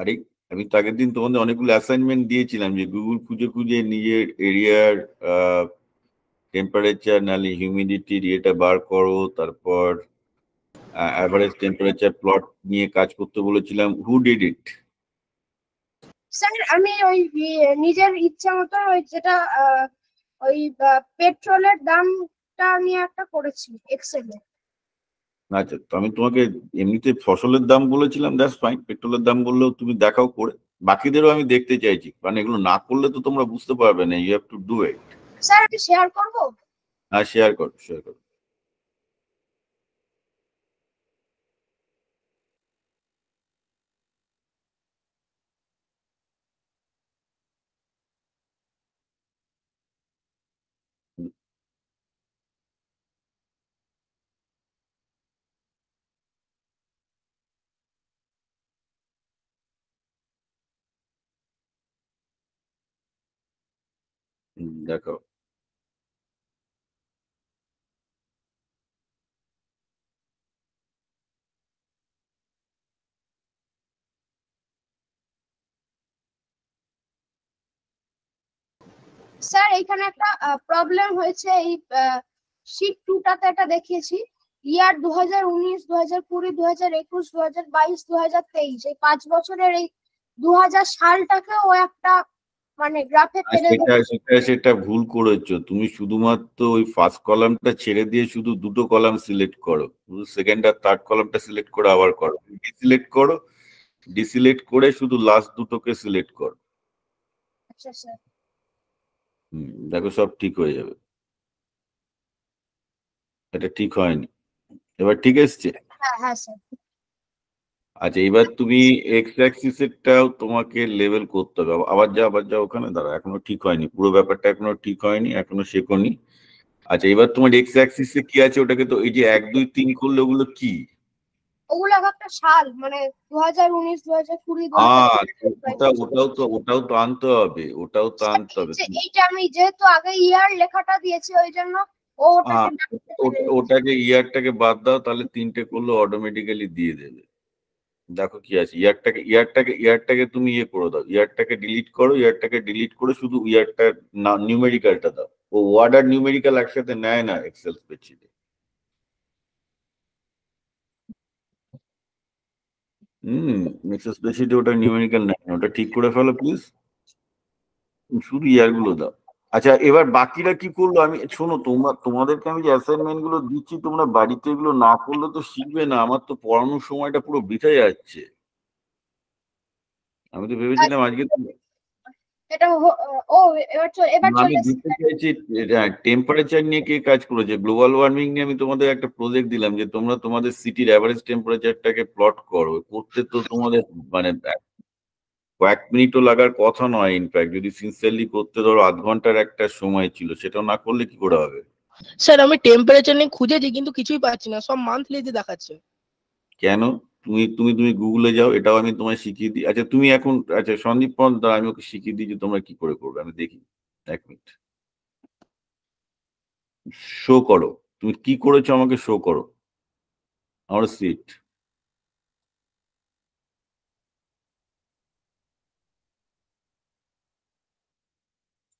আরে আমি তো আগের দিন তোমাদের অনেকগুলো অ্যাসাইনমেন্ট দিয়েছিলাম যে গুগল খুঁজে খুঁজে নিজের এরিয়ার টেম্পারেচার নাহলে হিউমিডিটির ইয়েটা বার করো তারপর অ্যাভারেজ টেম্পারেচার প্লট নিয়ে কাজ করতে বলেছিলাম হু ডিড ইট স্যার আমি ওই ইয়ে, নিজের ইচ্ছা মতো ওই যেটা ওই পেট্রোলের দামটা নিয়ে একটা করেছি এক্সেলে আচ্ছা আমি তোমাকে এমনিতে ফসলের দাম বলেছিলাম দ্যাটস ফাইন পেট্রোলের দাম বললেও তুমি দেখাও করে বাকিদেরও আমি দেখতে চাইছি কারণ এগুলো না করলে তো তোমরা বুঝতে পারবে না you have to do it sir share করব হ্যাঁ শেয়ার করো শেয়ার করো D'accord. স্যার এখানে একটা প্রবলেম হয়েছে এই শীট টুটাতে এটা দেখিয়েছি ইয়ার দু হাজার উনিশ দু হাজার কুড়ি দু হাজার একুশ দু হাজার বাইশ দু হাজার তেইশ এই পাঁচ বছরের এই দু হাজার সালটাকেও একটা মানে গ্রাফে সেটা সেটা সেটা ভুল করেছো তুমি শুধুমাত্র ওই ফার্স্ট কলামটা ছেড়ে দিয়ে শুধু দুটো কলাম সিলেক্ট করো শুধু সেকেন্ড আর থার্ড কলামটা সিলেক্ট করে আবার করো ডিসিলেক্ট করো ডিসিলেক্ট করে শুধু লাস্ট দুটোকে সিলেক্ট করো আচ্ছা, আচ্ছা। হুম দেখো সব ঠিক হয়ে যাবে এটা ঠিক হয়নি এবার ঠিক এসছে হ্যাঁ হ্যাঁ স্যার আচ্ছা এবার তুমি এক্স অ্যাক্সিসেরটাও তোমাকে লেভেল করতে হবে আবার যা আবার যা ওখানে দাঁড়া এখনো ঠিক হয়নি পুরো ব্যাপারটা এখনো ঠিক হয়নি এখনো শেখনি আচ্ছা এবার তোমার এক্স অ্যাক্সিস এ কি আছে ওটাকে তো এই যে এক দুই তিন করলে ওগুলো কি ওগুলো এক একটা সাল মানে দু হাজার উনিশ দু হাজার কুড়ি আচ্ছা, ওটা ওটাও তো ওটাও তো আনতে হবে ওটাও তো আচ্ছা, আনতে হবে এইটা আমি যেহেতু আগে ইয়ার লেখাটা দিয়েছি ওই জন্য হ্যাঁ, ওটাকে ইয়ারটাকে বাদ দাও তাহলে তিনটে করলে অটোমেটিক্যালি দিয়ে দেবে দেখো কি আছে ইয়ারটাকে ইয়ারটাকে ইয়ারটাকে তুমি ইয়ে করে দাও ইয়ারটাকে ডিলিট করো ইয়ারটাকে ডিলিট করে শুধু ইয়ারটা না নিউমেরিক্যালটা দাও ও ওয়ার্ড আর নিউমেরিক্যাল একসাথে নেয় না এক্সেল স্পেডশিটে হুম এক্সেল স্প্রেডশিটে ওটা নিউমেরিক্যাল নেয় ওটা ঠিক করে ফেলো প্লিজ শুধু ইয়ারগুলো দাও আচ্ছা এবার বাকিরা কি করলো আমি শোনো তোমরা তোমাদেরকে আমি যে অ্যাসাইনমেন্ট গুলো দিচ্ছি তোমরা বাড়িতে এগুলো না করলে তো শিখবে না আমার তো পড়ানোর সময়টা পুরো বৃথা যাচ্ছে আমি তো ভেবেছিলাম আচ্ছা। আজকে এটা ও টেম্পারেচার নিয়ে কে কাজ করেছে গ্লোবাল ওয়ার্মিং নিয়ে আমি তোমাদের একটা প্রজেক্ট দিলাম যে তোমরা তোমাদের সিটির অ্যাভারেজ টেম্পারেচারটাকে প্লট করো করতে তো তোমাদের মানে কয়েক মিনিটও লাগার কথা নয় ইনফ্যাক্ট যদি সিনসিয়ারলি করতে ধরো আধ ঘন্টার একটা সময় ছিল সেটাও না করলে কি করে হবে স্যার আমি টেম্পারেচার নিয়ে খুঁজেছি কিন্তু কিছুই পাচ্ছি না সব মান্থলি যে দেখাচ্ছে কেন তুমি তুমি তুমি গুগলে যাও এটাও আমি তোমায় শিখিয়ে দিই আচ্ছা তুমি এখন আচ্ছা সন্দীপ পন্ত আমি ওকে শিখিয়ে দিই যে তোমরা কি করে করবে আমি দেখি এক মিনিট শো করো তুমি কি করেছো আমাকে শো করো আমার সিট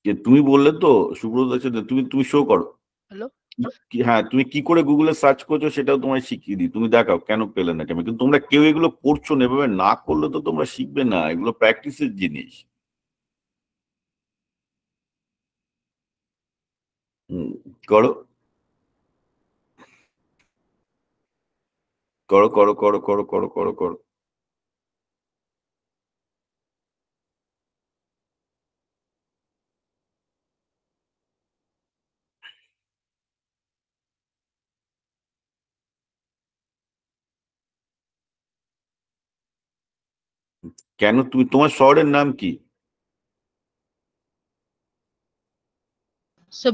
যে তুমি বললে তো সুব্রত আছে তুমি তুমি শো করো হ্যাঁ তুমি কি করে গুগলে সার্চ করছো সেটাও তোমায় শিখিয়ে দিই তুমি দেখাও কেন পেলে না কেন কিন্তু তোমরা কেউ এগুলো করছো না এভাবে না করলে তো তোমরা শিখবে না এগুলো প্র্যাকটিসের জিনিস করো করো করো করো করো করো করো করো কেন তুমি তোমার শহরের নাম কি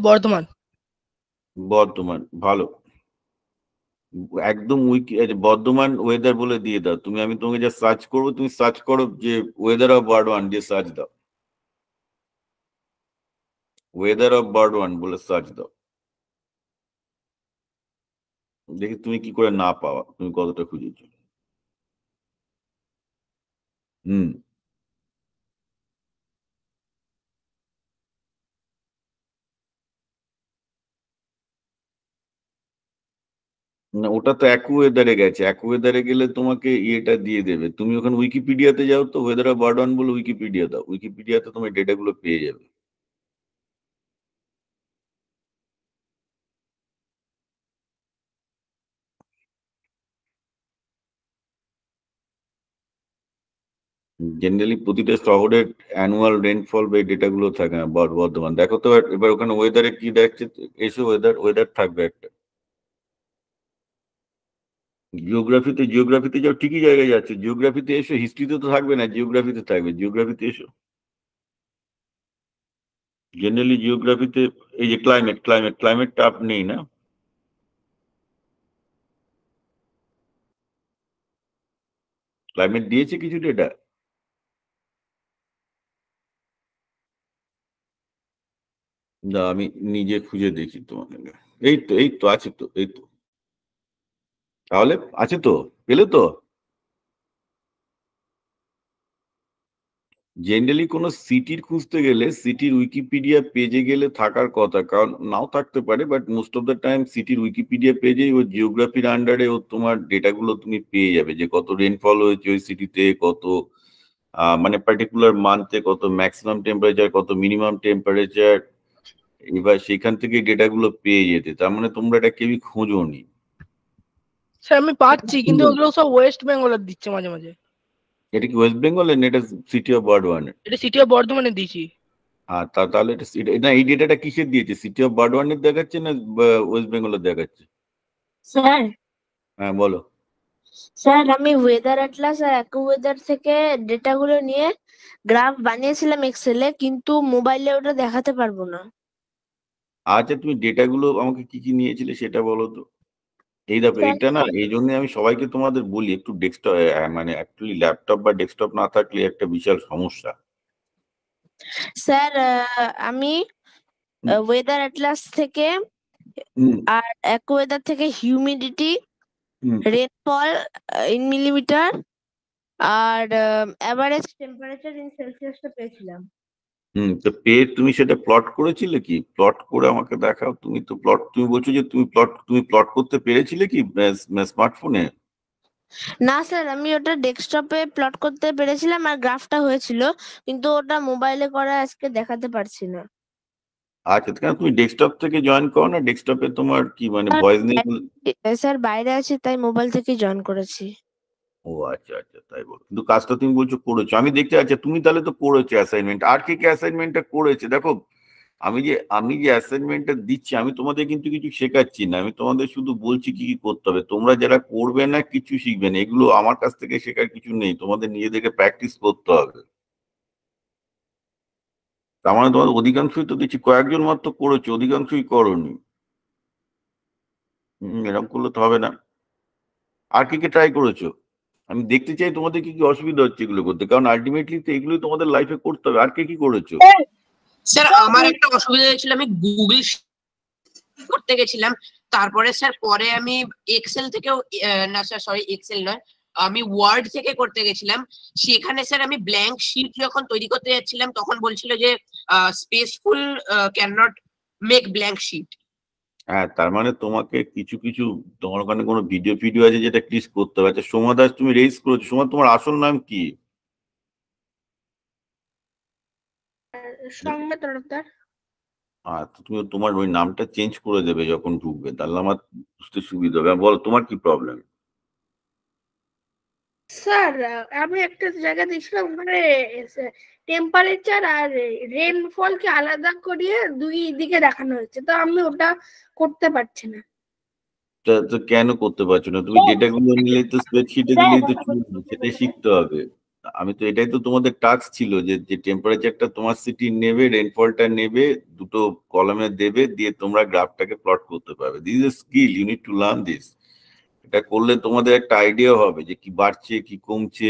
বর্ধমান বর্ধমান ভালো একদম উইকি বর্ধমান ওয়েদার বলে দিয়ে দাও তুমি আমি তোমাকে যা সার্চ করবো তুমি সার্চ করো যে ওয়েদার অফ বর্ধমান দিয়ে সার্চ দাও ওয়েদার অফ বর্ধমান বলে সার্চ দাও দেখি তুমি কি করে না পাওয়া তুমি কতটা খুঁজেছো না ওটা তো এক ওয়েদারে গেছে। এক ওয়েদারে গেলে তোমাকে ইয়েটা দিয়ে দেবে। তুমি ওখানে উইকিপিডিয়াতে যাও তো, ওয়েদার অফ বার্ডওয়ান বলে উইকিপিডিয়া দাও। উইকিপিডিয়াতে তোমার ডেটাগুলো পেয়ে যাবে। জেনারেলি প্রতিটা শহরের অ্যানুয়াল রেনফল বা ডেটাগুলো থাকে না বর্ধমান দেখো তো এবার ওখানে ওয়েদারে কি দেখছে এসে ওয়েদার ওয়েদার থাকবে একটা জিওগ্রাফিতে জিওগ্রাফিতে যাও ঠিকই জায়গায় যাচ্ছে জিওগ্রাফিতে এসো হিস্ট্রিতে তো থাকবে না জিওগ্রাফিতে থাকবে জিওগ্রাফিতে এসো জেনারেলি জিওগ্রাফিতে এই যে ক্লাইমেট ক্লাইমেট ক্লাইমেটটা আপ নেই না ক্লাইমেট দিয়েছে কিছু ডেটা দা আমি নিজে খুঁজে দেখি তোমাকে এই তো এই তো আছে তো এই তো তাহলে আছে তো পেলে তো জেনারেলি কোনো সিটির খুঁজতে গেলে সিটির উইকিপিডিয়া পেজে গেলে থাকার কথা কারণ নাও থাকতে পারে but most of the time সিটির উইকিপিডিয়া পেজেই ও জিওগ্রাফির আন্ডারে ও তোমার ডেটাগুলো তুমি পেয়ে যাবে যে কত রেনফল হয়েছে ওই সিটিতে কত মানে পার্টিকুলার মান্থে কত ম্যাক্সিমাম টেম্পারেচার কত মিনিমাম টেম্পারেচার এবার সেখান থেকে ডেটাগুলো পেয়ে যেতে তার মানে তোমরা এটা কেউই খোঁজো নি স্যার আমি পাচ্ছি কিন্তু ওগুলো সব ওয়েস্ট বেঙ্গলের দিচ্ছে মাঝে মাঝে এটা কি ওয়েস্ট বেঙ্গলের না এটা সিটি অফ এর এটা সিটি অফ বর্ধমানে দিছি হ্যাঁ তা তাহলে এটা না এই ডেটাটা কিসের দিয়েছে সিটি অফ এর দেখাচ্ছে না ওয়েস্ট এর দেখাচ্ছে স্যার হ্যাঁ বলো স্যার আমি ওয়েদার অ্যাটলাস আর ওয়েদার থেকে ডেটাগুলো নিয়ে গ্রাফ বানিয়েছিলাম এক্সেলে কিন্তু মোবাইলে ওটা দেখাতে পারবো না আচ্ছা তুমি ডেটাগুলো আমাকে কি কি নিয়েছিলে সেটা বলো তো এই দেখো এটা না এই জন্য আমি সবাইকে তোমাদের বলি একটু ডেস্কটপ মানে অ্যাকচুয়ালি ল্যাপটপ বা ডেস্কটপ না থাকলে একটা বিশাল সমস্যা স্যার আমি ওয়েদার অ্যাটলাস থেকে আর অ্যাকোয়েদার থেকে হিউমিডিটি রেনফল ইন মিলিমিটার আর অ্যাভারেজ টেম্পারেচার ইন সেলসিয়াসটা পেয়েছিলাম হুম তো পেয়ে তুমি সেটা প্লট করেছিলে কি প্লট করে আমাকে দেখাও তুমি তো প্লট তুমি বলছো যে তুমি প্লট তুমি প্লট করতে পেরেছিলে কি স্মার্টফোনে না স্যার আমি ওটা ডেস্কটপে প্লট করতে পেরেছিলাম আর গ্রাফটা হয়েছিল কিন্তু ওটা মোবাইলে করা আজকে দেখাতে পারছি না আচ্ছা কেন তুমি ডেস্কটপ থেকে জয়েন করো না ডেস্কটপে তোমার কি মানে ভয়েস নেই স্যার বাইরে আছি তাই মোবাইল থেকে জয়েন করেছি ও আচ্ছা আচ্ছা তাই বল কিন্তু কাজটা তুমি বলছো করেছো আমি দেখতে আচ্ছা তুমি তাহলে তো করেছো অ্যাসাইনমেন্ট আর কে কে অ্যাসাইনমেন্টটা করেছে দেখো আমি যে আমি যে অ্যাসাইনমেন্টটা দিচ্ছি আমি তোমাদের কিন্তু কিছু শেখাচ্ছি না আমি তোমাদের শুধু বলছি কি কি করতে হবে তোমরা যারা করবে না কিছু শিখবে না এগুলো আমার কাছ থেকে শেখার কিছু নেই তোমাদের নিজেদেরকে প্র্যাকটিস করতে হবে তার মানে তোমাদের অধিকাংশই তো দিচ্ছি কয়েকজন মাত্র করেছো অধিকাংশই করনি এরকম করলে তো হবে না আর কি কি ট্রাই করেছো আমি দেখতে চাই তোমাদের কি কি অসুবিধা হচ্ছে এগুলো করতে কারণ আলটিমেটলি তো এগুলো তোমাদের লাইফে করতে হবে আর কে কি করেছো স্যার আমার একটা অসুবিধা হয়েছিল আমি গুগল করতে গেছিলাম তারপরে স্যার পরে আমি এক্সেল থেকেও না স্যার সরি এক্সেল নয় আমি ওয়ার্ড থেকে করতে গেছিলাম সেখানে স্যার আমি ব্ল্যাঙ্ক শিট যখন তৈরি করতে যাচ্ছিলাম তখন বলছিল যে স্পেসফুল can not make blank sheet হ্যাঁ তার মানে তোমাকে কিছু কিছু তোমার ওখানে কোনো ভিডিও ফিডিও আছে যেটা ক্লিক করতে হবে আচ্ছা সোমা দাস তুমি রেজ করেছো সোমা তোমার আসল নাম কি আচ্ছা তুমি তোমার ওই নামটা চেঞ্জ করে দেবে যখন ঢুকবে তাহলে আমার বুঝতে সুবিধা হবে বলো তোমার কি প্রবলেম স্যার আমি একটা জায়গা দেখছিলাম ওখানে টেম্পারেচার আর রেনফলকে আলাদা করিয়ে দুই দিকে দেখানো হয়েছে তো আমি ওটা করতে পারছি না তো কেন করতে পারছো না তুমি ডেটা গুলো নিলে তো স্প্রেডশিটে দিলেই তো সেটা শিখতে হবে আমি তো এটাই তো তোমাদের টাস্ক ছিল যে যে টেম্পারেচারটা তোমার সিটি নেবে রেনফলটা নেবে দুটো কলমে দেবে দিয়ে তোমরা গ্রাফটাকে প্লট করতে পারবে this is skill you need to learn this এটা করলে তোমাদের একটা আইডিয়া হবে যে কি বাড়ছে কি কমছে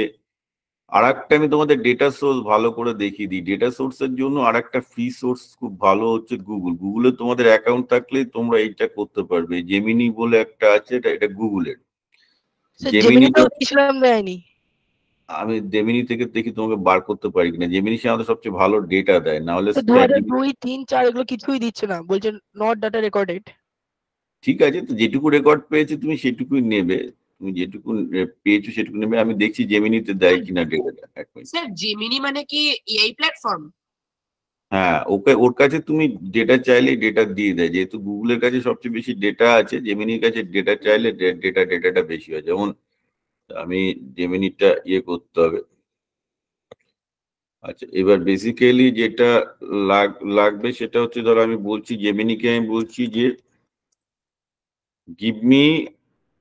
আর একটা আমি তোমাদের ডেটা সোর্স ভালো করে দেখিয়ে দিই ডেটা সোর্সের জন্য আর একটা ফ্রি সোর্স খুব ভালো হচ্ছে গুগল গুগলে তোমাদের অ্যাকাউন্ট থাকলে তোমরা এইটা করতে পারবে জেমিনি বলে একটা আছে এটা এটা গুগলের জেমিনি আমি জেমিনি থেকে দেখি তোমাকে বার করতে পারি কিনা জেমিনি সে আমাদের সবচেয়ে ভালো ডেটা দেয় না হলে দুই তিন চার এগুলো কিছুই দিচ্ছে না বলছে নট ডাটা রেকর্ডেড ঠিক আছে তো যেটুকু রেকর্ড পেয়েছে তুমি সেটুকুই নেবে তুমি যেটুকু পেয়েছো সেটুকু নেবে আমি দেখছি জেমিনিতে দেয় কিনা ডেটাটা এক মিনিট স্যার জেমিনি মানে কি এআই প্ল্যাটফর্ম হ্যাঁ ওকে ওর কাছে তুমি ডেটা চাইলে ডেটা দিয়ে দেয় যেহেতু গুগলের কাছে সবচেয়ে বেশি ডেটা আছে জেমিনির কাছে ডেটা চাইলে ডেটা ডেটাটা বেশি হয় যেমন আমি জেমিনিটা ইয়ে করতে হবে আচ্ছা এবার বেসিক্যালি যেটা লাগবে সেটা হচ্ছে ধরো আমি বলছি জেমিনিকে আমি বলছি যে give me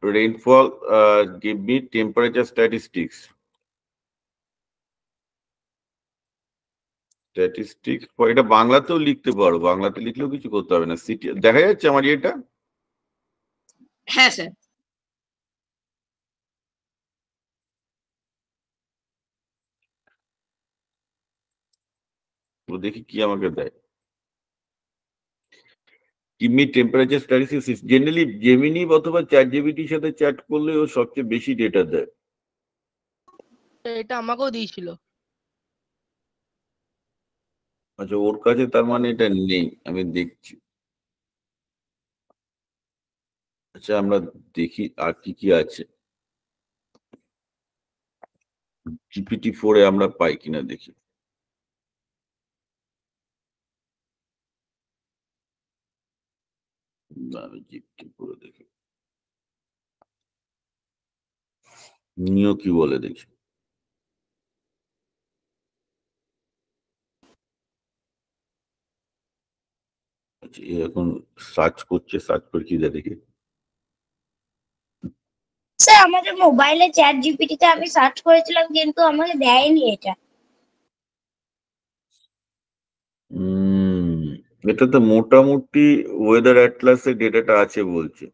rainfall, uh, give me temperature statistics. Statistics এটা বাংলাতেও লিখতে পারো বাংলাতে লিখলেও কিছু করতে হবে না সিটি দেখা যাচ্ছে আমার এটা হ্যাঁ স্যার দেখি কি আমাকে দেয় mid temperature statistics generally Gemini অথবা চ্যাট জিবিটির সাথে চ্যাট করলে ও সবচেয়ে বেশি ডেটা দেয় এটা আমাকেও দিয়েছিল আচ্ছা ওর কাছে তার মানে এটা নেই আমি দেখছি আচ্ছা আমরা দেখি আর কি কি আছে জিপিটি ফোরে আমরা পাই কিনা দেখি না কি বলে দেখি এখন সার্চ করছে সার্চ করে কি দেয় দেখি স্যার আমাদের মোবাইলে চ্যাট জিপিটিতে আমি সার্চ করেছিলাম কিন্তু আমাকে দেয়নি এটা এটাতে মোটামুটি ওয়েদার অ্যাটলাসে ডেটাটা আছে বলছে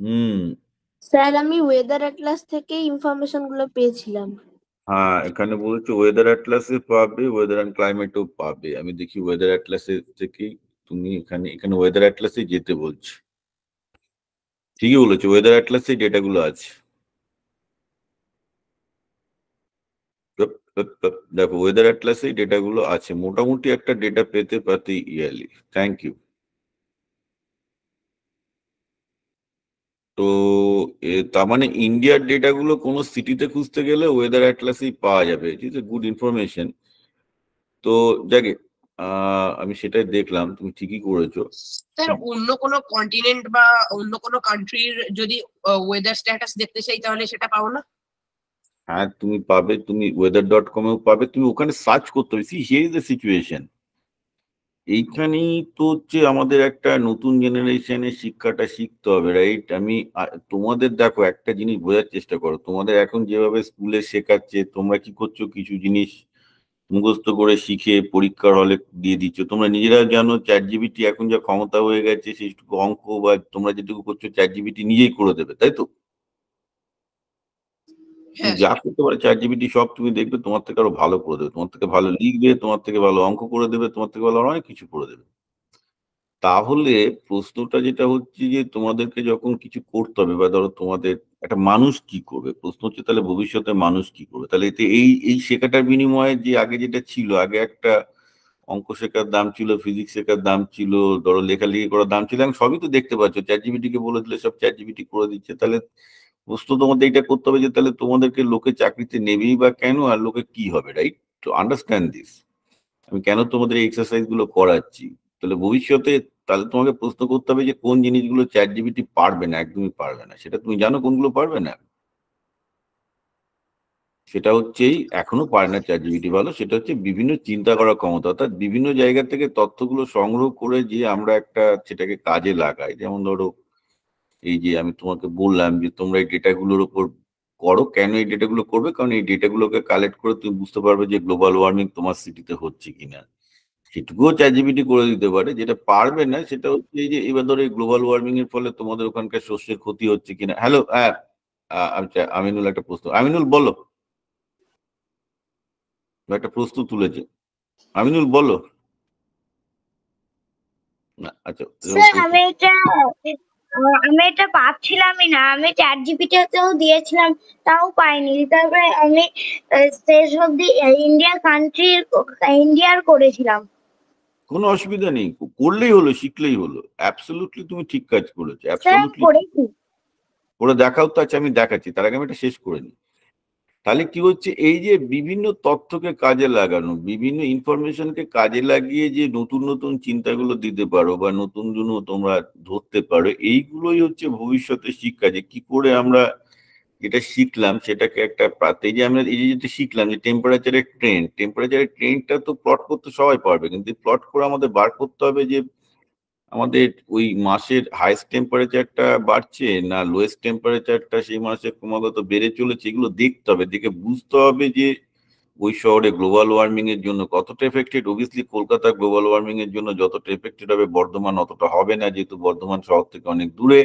হুম স্যার আমি ওয়েদার অ্যাটলাস থেকে ইনফরমেশন গুলো পেয়েছিলাম হ্যাঁ এখানে বলছে ওয়েদার অ্যাটলাসে পাবে ওয়েদার অ্যান্ড ক্লাইমেটও পাবে আমি দেখি ওয়েদার অ্যাটলাসের থেকে তুমি এখানে এখানে ওয়েদার অ্যাটলাসে যেতে বলছো ঠিকই বলেছো ওয়েদার অ্যাটলাসে ডেটাগুলো আছে দেখো ওয়েদার অ্যাটলাসে এই ডেটাগুলো আছে মোটামুটি একটা ডেটা পেতে পারতে ইয়ারলি থ্যাংক ইউ তো তার মানে ইন্ডিয়ার ডেটাগুলো কোন সিটিতে খুঁজতে গেলে ওয়েদার অ্যাটলাসেই পাওয়া যাবে ঠিক আছে গুড ইনফরমেশন তো যাকে আমি সেটাই দেখলাম তুমি ঠিকই করেছো স্যার অন্য কোনো কন্টিনেন্ট বা অন্য কোনো কান্ট্রির যদি ওয়েদার স্ট্যাটাস দেখতে চাই তাহলে সেটা পাবো না হ্যাঁ তুমি পাবে তুমি ওয়েদার ডট কমেও পাবে তুমি ওখানে সার্চ করতে হবে see here is the situation এইখানেই তো হচ্ছে আমাদের একটা নতুন জেনারেশনের শিক্ষাটা শিখতে হবে রাইট আমি তোমাদের দেখো একটা জিনিস বোঝার চেষ্টা করো তোমাদের এখন যেভাবে স্কুলে শেখাচ্ছে তোমরা কি করছো কিছু জিনিস মুখস্থ করে শিখে পরীক্ষার হলে দিয়ে দিচ্ছ তোমরা নিজেরা জানো চ্যাট জিবিটি এখন যা ক্ষমতা হয়ে গেছে সেইটুকু অঙ্ক বা তোমরা যেটুকু করছো চ্যাট জিবিটি নিজেই করে দেবে তাই তো হ্যাঁ, যা হ্যাঁ। করতে পারে চ্যাট জিবিটি সব তুমি দেখবে তোমার থেকে আরো ভালো করে দেবে তোমার থেকে ভালো লিখবে তোমার থেকে ভালো অঙ্ক করে দেবে তোমার থেকে ভালো অনেক কিছু করে দেবে তাহলে প্রশ্নটা যেটা হচ্ছে যে তোমাদেরকে যখন কিছু করতে হবে বা ধরো তোমাদের একটা মানুষ কি করবে প্রশ্ন হচ্ছে তাহলে ভবিষ্যতে মানুষ কি করবে তাহলে এতে এই এই শেখাটার বিনিময়ে যে আগে যেটা ছিল আগে একটা অঙ্ক শেখার দাম ছিল ফিজিক্স শেখার দাম ছিল ধরো লেখালেখি করার দাম ছিল এখন সবই তো দেখতে পাচ্ছ চ্যাট জিবিটিকে বলে দিলে সব চ্যাট জিবিটি করে দিচ্ছে তাহলে বস্তু তোমাদের এটা করতে হবে যে তাহলে তোমাদেরকে লোকে চাকরিতে নেবেই বা কেন আর লোকে কি হবে রাইট টু আন্ডারস্ট্যান্ড দিস আমি কেন তোমাদের এই এক্সারসাইজ গুলো করাচ্ছি তাহলে ভবিষ্যতে তাহলে তোমাকে প্রশ্ন করতে হবে যে কোন জিনিসগুলো চ্যাট জিবিটি পারবে না একদমই পারবে না সেটা তুমি জানো কোনগুলো পারবে না সেটা হচ্ছেই এখনো পারে না চ্যাট জিবিটি ভালো সেটা হচ্ছে বিভিন্ন চিন্তা করার ক্ষমতা অর্থাৎ বিভিন্ন জায়গা থেকে তথ্যগুলো সংগ্রহ করে যে আমরা একটা সেটাকে কাজে লাগাই যেমন ধরো এই যে আমি তোমাকে বললাম যে তোমরা এই ডেটাগুলোর ওপর করো কেন এই ডেটাগুলো করবে কারণ এই ডেটাগুলোকে কালেক্ট করে তুমি বুঝতে পারবে যে গ্লোবাল ওয়ার্মিং তোমার সিটিতে হচ্ছে কিনা সেটুকুও চাইজিবিটি করে দিতে পারে যেটা পারবে না সেটা হচ্ছে এই যে এবার ধরো এই গ্লোবাল ওয়ার্মিং এর ফলে তোমাদের ওখানকার শস্যের ক্ষতি হচ্ছে কিনা হ্যালো হ্যাঁ আচ্ছা, আমিনুল একটা প্রশ্ন আমিনুল বলো একটা প্রশ্ন তুলেছে আমিনুল বলো না আচ্ছা আমি এটা পাচ্ছিলামই না আমি চ্যাট জিপিটিতেও দিয়েছিলাম তাও পাইনি তারপরে আমি শেষ অব্দি ইন্ডিয়া কান্ট্রির ইন্ডিয়ার করেছিলাম কোনো অসুবিধা নেই করলেই হলো শিখলেই হলো অ্যাবসলিউটলি তুমি ঠিক কাজ করেছো অ্যাবসলিউটলি করে দেখাও তো আছে আচ্ছা আমি দেখাচ্ছি তার আগে আমি এটা শেষ করে নিই তাহলে কি হচ্ছে এই যে বিভিন্ন তথ্যকে কাজে লাগানো বিভিন্ন ইনফরমেশনকে কাজে লাগিয়ে যে নতুন নতুন চিন্তাগুলো দিতে পারো বা নতুন জন্য তোমরা ধরতে পারো এইগুলোই হচ্ছে ভবিষ্যতে শিক্ষা যে কি করে আমরা যেটা শিখলাম সেটাকে একটা পাতে যে আমরা এই যে যেটা শিখলাম যে টেম্পারেচারের ট্রেন্ড টেম্পারেচারের ট্রেন্ডটা তো প্লট করতে সবাই পারবে কিন্তু প্লট করে আমাদের বার করতে হবে যে আমাদের ওই মাসের হাইস্ট টেম্পারেচারটা বাড়ছে না লোয়েস্ট টেম্পারেচারটা সেই মাসে ক্রমাগত বেড়ে চলেছে এগুলো দেখতে হবে দেখে বুঝতে হবে যে ওই শহরে গ্লোবাল ওয়ার্মিং এর জন্য কতটা affected obviously Kolkata global warming এর জন্য যতটা এফেক্টেড হবে বর্ধমান অতটা হবে না যেহেতু বর্ধমান শহর থেকে অনেক দূরে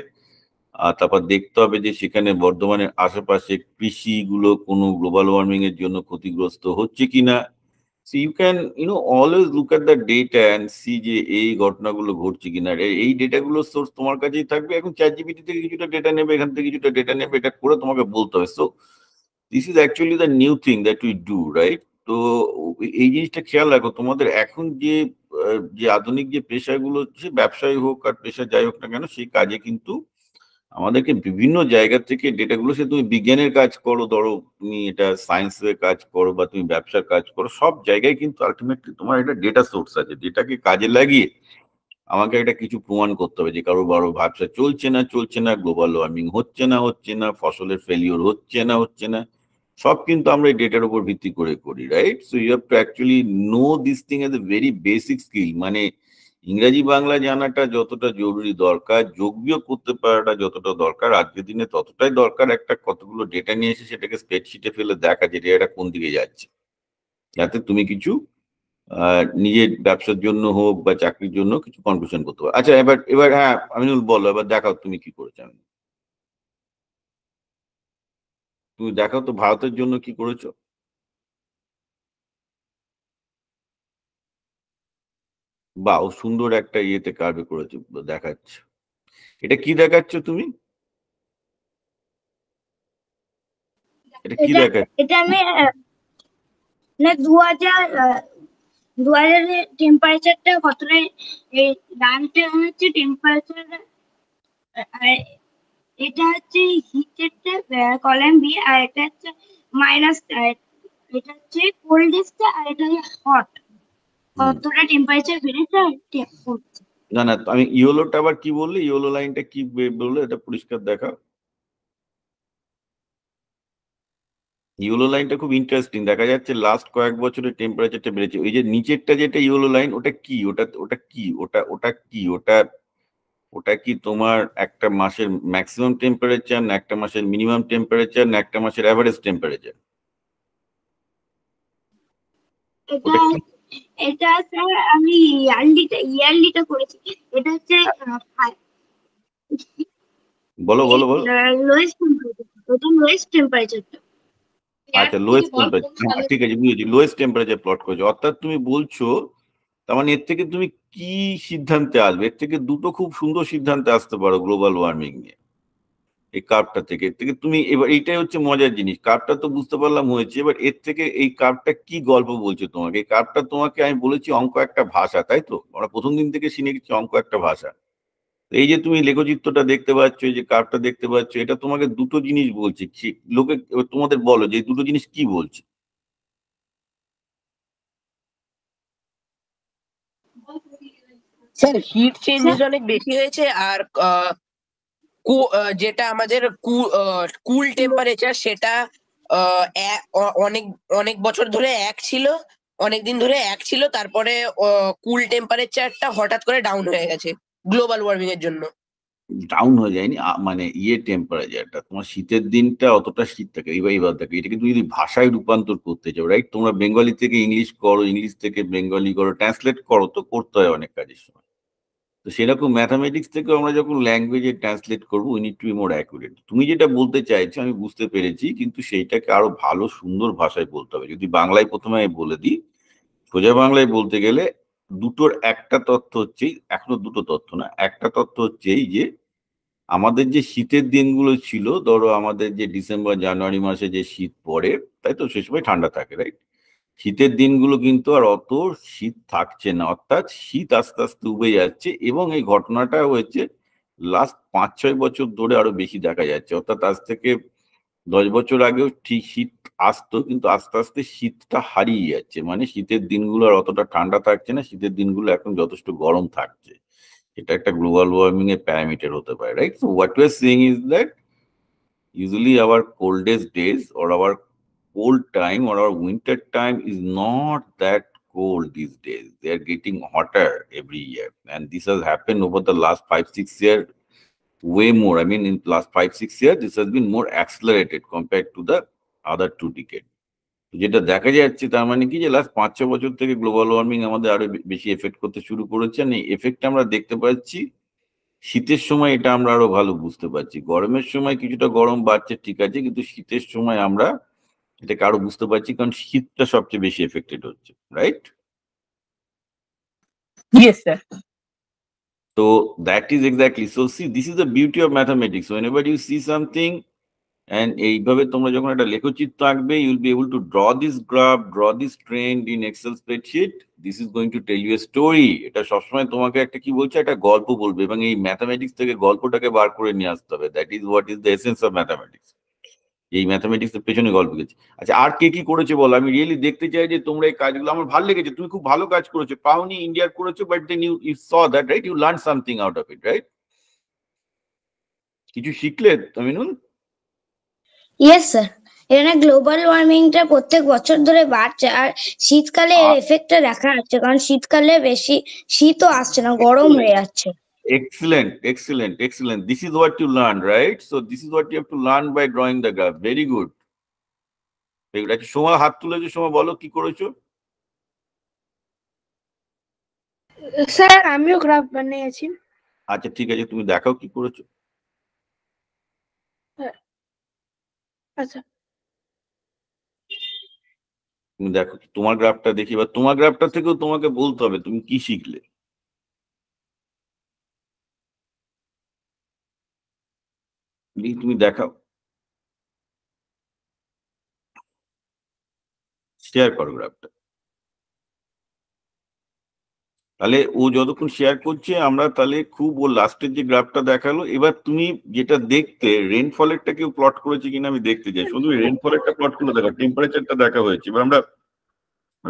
আর তারপর দেখতে হবে যে সেখানে বর্ধমানের আশেপাশে কৃষিগুলো কোনো গ্লোবাল ওয়ার্মিং এর জন্য ক্ষতিগ্রস্ত হচ্ছে কিনা see you can you know always look look the data and see যে এই ঘটনাগুলো ঘটছে কিনা এই ডেটাগুলো সোর্স তোমার কাছেই থাকবে এখন চ্যাট জিবিটি থেকে কিছুটা ডেটা নেবে এখান থেকে কিছুটা ডেটা নেবে এটা করে তোমাকে বলতে হবে so this is actually the new thing that we do right তো এই জিনিসটা খেয়াল রাখো তোমাদের এখন যে যে আধুনিক যে পেশাগুলো হচ্ছে ব্যবসায়ী হোক আর পেশা যাই হোক না কেন সেই কাজে কিন্তু আমাদেরকে বিভিন্ন জায়গা থেকে ডেটাগুলো সে তুমি বিজ্ঞানের কাজ করো ধরো তুমি এটা সায়েন্সের কাজ করো বা তুমি ব্যবসার কাজ করো সব জায়গায় কিন্তু আলটিমেটলি তোমার একটা ডেটা সোর্স আছে ডেটাকে কাজে লাগিয়ে আমাকে একটা কিছু প্রমাণ করতে হবে যে কারো বারো ব্যবসা চলছে না চলছে না গ্লোবাল ওয়ার্মিং হচ্ছে না হচ্ছে না ফসলের ফেলিওর হচ্ছে না হচ্ছে না সব কিন্তু আমরা এই ডেটার উপর ভিত্তি করে করি right so you have to actually know this thing as a very basic skill মানে ইংরেজি বাংলা জানাটা যতটা জরুরি দরকার যোগ করতে পারাটা যতটা দরকার আজকের দিনে ততটাই দরকার একটা কতগুলো ডেটা নিয়ে এসে সেটাকে স্প্রেডশিটে ফেলে দেখা যে এটা কোন দিকে যাচ্ছে যাতে তুমি কিছু নিজের ব্যবসার জন্য হোক বা চাকরির জন্য কিছু কনফিউশন করতে পারো আচ্ছা এবার এবার হ্যাঁ আমিনুল বলো এবার দেখাও তুমি কি করেছো আমি তুমি দেখাও তো ভারতের জন্য কি করেছো বা সুন্দর একটা ইয়েতে কার্ভে করেছে দেখাচ্ছ এটা কি দেখাচ্ছ তুমি এটা এটা আমি না দু হাজার দু হাজারের টেম্পারেচারটা কতটা এই রানটা হচ্ছে টেম্পারেচার আর এটা হচ্ছে হিটেরটা কলাম বি আর এটা হচ্ছে মাইনাস এটা হচ্ছে কোল্ডেস্টটা আর এটা হচ্ছে হট কতটা টেম্পারেচার বেড়েছে না না আমি ইয়েলোটা আবার কি বললি ইয়েলো লাইনটা কি বললে এটা পরিষ্কার দেখা ইয়েলো লাইনটা খুব ইন্টারেস্টিং দেখা যাচ্ছে লাস্ট কয়েক বছরের টেম্পারেচারটা বেড়েছে ওই যে নিচেরটা যেটা ইয়েলো লাইন ওটা কি ওটা ওটা কি ওটা ওটা কি ওটা ওটা কি তোমার একটা মাসের ম্যাক্সিমাম টেম্পারেচার না একটা মাসের মিনিমাম টেম্পারেচার না একটা মাসের অ্যাভারেজ টেম্পারেচার এটা স্যার আমি ইয়ারলিটা ইয়ারলিটা করেছি এটা হচ্ছে বলো বলো বলো লোয়েস্ট টেম্পারেচার এটা লোয়েস্ট টেম্পারেচারটা আচ্ছা লোয়েস্ট হ্যাঁ, হ্যাঁ, টেম্পারেচার ঠিক আছে বুঝেছি লোয়েস্ট টেম্পারেচার প্লট করেছো অর্থাৎ তুমি বলছো তার মানে এর থেকে তুমি কি সিদ্ধান্তে আসবে এর থেকে দুটো খুব সুন্দর সিদ্ধান্তে আসতে পারো গ্লোবাল ওয়ার্মিং নিয়ে এই কার্ভটা থেকে থেকে তুমি এবার এইটাই হচ্ছে মজার জিনিস কার্ভটা তো বুঝতে পারলাম হয়েছে এবার এর থেকে এই কার্ভটা কি গল্প বলছে তোমাকে এই কার্ভটা তোমাকে আমি বলেছি অঙ্ক একটা ভাষা তাই তো আমরা প্রথম দিন থেকে শুনে গেছি অঙ্ক একটা ভাষা এই যে তুমি লেখচিত্রটা দেখতে পাচ্ছ যে কাপটা দেখতে পাচ্ছ এটা তোমাকে দুটো জিনিস বলছে লোকে তোমাদের বলো যে দুটো জিনিস কি বলছে স্যার হিট চেঞ্জ অনেক বেশি হয়েছে আর যেটা আমাদের কুল টেম্পারেচার সেটা অনেক অনেক বছর ধরে এক ছিল অনেক দিন ধরে এক ছিল তারপরে কুল টেম্পারেচারটা হঠাৎ করে ডাউন হয়ে গেছে গ্লোবাল ওয়ার্মিং এর জন্য ডাউন হয়ে যায়নি মানে ইয়ে টেম্পারেচারটা তোমার শীতের দিনটা অতটা শীত থাকে এইভাবেই এবার থাকে এটাকে তুমি যদি ভাষায় রূপান্তর করতে চাও রাইট তোমরা বেঙ্গলি থেকে ইংলিশ করো ইংলিশ থেকে বেঙ্গলি করো ট্রান্সলেট করো তো করতে হয় অনেক কাজের সময় তো সেরকম ম্যাথামেটিক্স থেকে আমরা যখন ল্যাঙ্গুয়েজে ট্রান্সলেট করবো we need to be more accurate তুমি যেটা বলতে চাইছো আমি বুঝতে পেরেছি কিন্তু সেইটাকে আরো ভালো সুন্দর ভাষায় বলতে হবে যদি বাংলায় প্রথমে আমি বলে দিই সোজা বাংলায় বলতে গেলে দুটোর একটা তথ্য হচ্ছে এখনো দুটো তথ্য না একটা তথ্য হচ্ছে এই যে আমাদের যে শীতের দিনগুলো ছিল ধরো আমাদের যে ডিসেম্বর জানুয়ারি মাসে যে শীত পড়ে তাই তো সে সময় ঠান্ডা থাকে রাইট শীতের দিনগুলো কিন্তু আর অত শীত থাকছে না অর্থাৎ শীত আস্তে আস্তে উবে যাচ্ছে এবং এই ঘটনাটা হয়েছে লাস্ট পাঁচ ছয় বছর ধরে আরো বেশি দেখা যাচ্ছে অর্থাৎ আজ থেকে দশ বছর আগেও ঠিক শীত আসতো কিন্তু আস্তে আস্তে শীতটা হারিয়ে যাচ্ছে মানে শীতের দিনগুলো আর অতটা ঠান্ডা থাকছে না শীতের দিনগুলো এখন যথেষ্ট গরম থাকছে এটা একটা গ্লোবাল ওয়ার্মিং এর প্যারামিটার হতে পারে right so what you are seeing is that usually our coldest days or our cold time or our winter time is not that cold these days. They are getting hotter every year. And this has happened over the last five, six years, way more. I mean, in the last five, six years, this has been more accelerated compared to the other two decades. যেটা দেখা যাচ্ছে তার মানে কি যে last পাঁচ ছ বছর থেকে গ্লোবাল ওয়ার্মিং আমাদের আরো বেশি এফেক্ট করতে শুরু করেছে এই এফেক্ট আমরা দেখতে পাচ্ছি শীতের সময় এটা আমরা আরো ভালো বুঝতে পারছি গরমের সময় কিছুটা গরম বাড়ছে ঠিক আছে কিন্তু শীতের সময় আমরা এটা কারো বুঝতে পারছি কারণ শীতটা সবচেয়ে বেশি এফেক্টেড হচ্ছে রাইট তো that is that so see this is the beauty of mathematics whenever you see something and এইভাবে তোমরা যখন একটা লেখচিত্র আঁকবে you will be able to draw this graph draw this trend in Excel spreadsheet this is going to tell you a story এটা সবসময় তোমাকে একটা কি বলছে একটা গল্প বলবে এবং এই ম্যাথামেটিক্স থেকে গল্পটাকে বার করে নিয়ে আসতে হবে that is what is the essence of mathematics এই এর পেছনে গল্প গেছে আচ্ছা আর কে কি করেছে বলো আমি রিয়েলি দেখতে চাই যে তোমরা এই কাজগুলো আমার ভালো লেগেছে তুমি খুব ভালো কাজ করেছো পাওনি ইন্ডিয়ার করেছো but then you you saw that right you learn something out of it right কিছু শিখলে তামিনুল ইয়েস স্যার এখানে গ্লোবাল ওয়ার্মিংটা প্রত্যেক বছর ধরে বাড়ছে আর শীতকালে এর এফেক্টটা দেখা যাচ্ছে কারণ শীতকালে বেশি শীতও আসছে না গরম হয়ে যাচ্ছে Excellent, excellent, excellent. This is what you learn, right? So this is what you have to learn by drawing the graph. Very good. Soma হাত তুলেছো সোমা বলো কি করেছো স্যার আমিও গ্রাফ বানিয়েছি আচ্ছা ঠিক আছে তুমি দেখাও কি করেছো আচ্ছা তুমি দেখো তোমার গ্রাফটা দেখি বা তোমার গ্রাফটা থেকেও তোমাকে বলতে হবে তুমি কি শিখলে তুমি দেখাও শেয়ার করো গ্রাফটা তাহলে ও যতক্ষণ শেয়ার করছে আমরা তাহলে খুব ও লাস্টের যে গ্রাফটা দেখালো এবার তুমি যেটা দেখতে রেনফলেরটা কেউ প্লট করেছে কিনা আমি দেখতে চাই শুধু রেনফলেরটা প্লট করে দেখো টেম্পারেচারটা দেখা হয়েছে এবার আমরা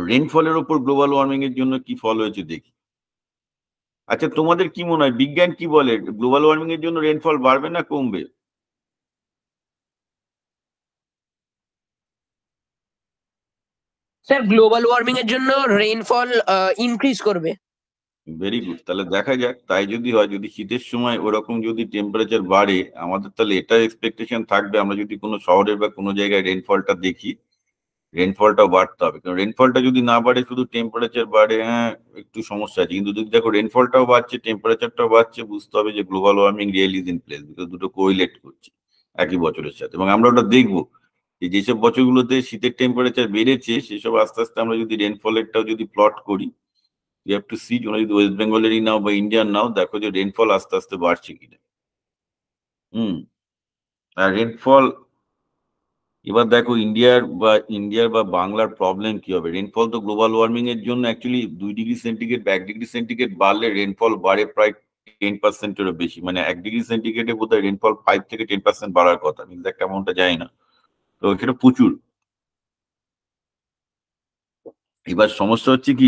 রেনফলের ওপর গ্লোবাল ওয়ার্মিং এর জন্য কি ফল হয়েছে দেখি আচ্ছা তোমাদের কি মনে হয় বিজ্ঞান কি বলে গ্লোবাল ওয়ার্মিং এর জন্য রেনফল বাড়বে না কমবে স্যার গ্লোবাল ওয়ার্মিং এর জন্য রেইনফল ইনক্রিজ করবে ভেরি গুড তাহলে দেখা যাক তাই যদি হয় যদি শীতের সময় ওরকম যদি টেম্পারেচার বাড়ে আমাদের তাহলে এটা এক্সপেকটেশন থাকবে আমরা যদি কোনো শহরের বা কোনো জায়গায় রেনফলটা দেখি রেনফলটা বাড়তে হবে কারণ রেনফলটা যদি না বাড়ে শুধু টেম্পারেচার বাড়ে হ্যাঁ একটু সমস্যা আছে কিন্তু যদি দেখো রেনফলটাও বাড়ছে টেম্পারেচারটাও বাড়ছে বুঝতে হবে যে global warming real is in place দুটো কোয়েলেট করছে একই বছরের সাথে এবং আমরা ওটা দেখবো যে যেসব বছরগুলোতে শীতের টেম্পারেচার বেড়েছে সেসব আস্তে আস্তে আমরা যদি রেনফলেরটাও যদি প্লট করি ইউ হ্যাভ টু সি ওরা যদি ওয়েস্ট বেঙ্গলেরই নাও বা ইন্ডিয়ান নাও দেখো যে রেনফল আস্তে আস্তে বাড়ছে কিনা হুম আর রেনফল এবার দেখো ইন্ডিয়ার বা ইন্ডিয়ার বা বাংলার প্রবলেম কি হবে রেনফল তো গ্লোবাল ওয়ার্মিং এর জন্য অ্যাকচুয়ালি দুই ডিগ্রি সেন্টিগ্রেড বা এক ডিগ্রি সেন্টিগ্রেড বাড়লে রেনফল বাড়ে প্রায় টেন পার্সেন্টেরও বেশি মানে এক ডিগ্রি সেন্টিগ্রেডে হয় রেনফল ফাইভ থেকে টেন পার্সেন্ট বাড়ার কথা এক্সাক্ট অ্যামাউন্টটা যায় না তো সেটা প্রচুর এবার সমস্যা হচ্ছে কি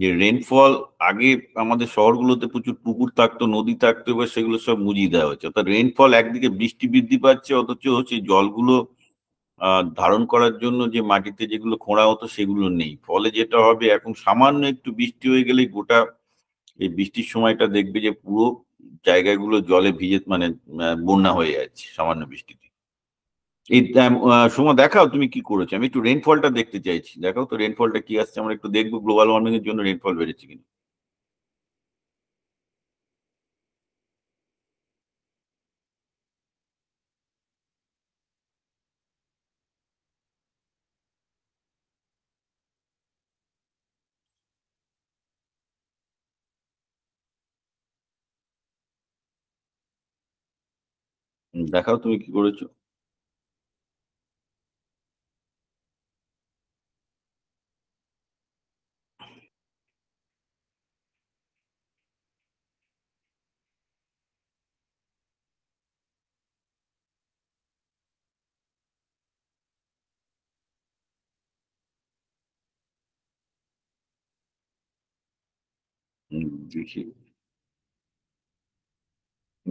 যে রেনফল আগে আমাদের শহরগুলোতে প্রচুর পুকুর থাকতো নদী থাকতো এবার সেগুলো সব মুজিয়ে দেওয়া হচ্ছে অর্থাৎ রেনফল একদিকে বৃষ্টি বৃদ্ধি পাচ্ছে অথচ সেই জলগুলো ধারণ করার জন্য যে মাটিতে যেগুলো খোঁড়া হতো সেগুলো নেই ফলে যেটা হবে এখন সামান্য একটু বৃষ্টি হয়ে গেলেই গোটা এই বৃষ্টির সময়টা দেখবে যে পুরো জায়গাগুলো জলে ভিজে মানে বন্যা হয়ে যাচ্ছে সামান্য বৃষ্টিতে এই সময় দেখাও তুমি কি করেছো আমি একটু রেনফলটা দেখতে চাইছি দেখাও তো রেনফলটা কি আসছে আমরা একটু দেখবো গ্লোবাল ওয়ার্মিং এর জন্য রেনফল বেড়েছে কিনা দেখাও তুমি কি করেছো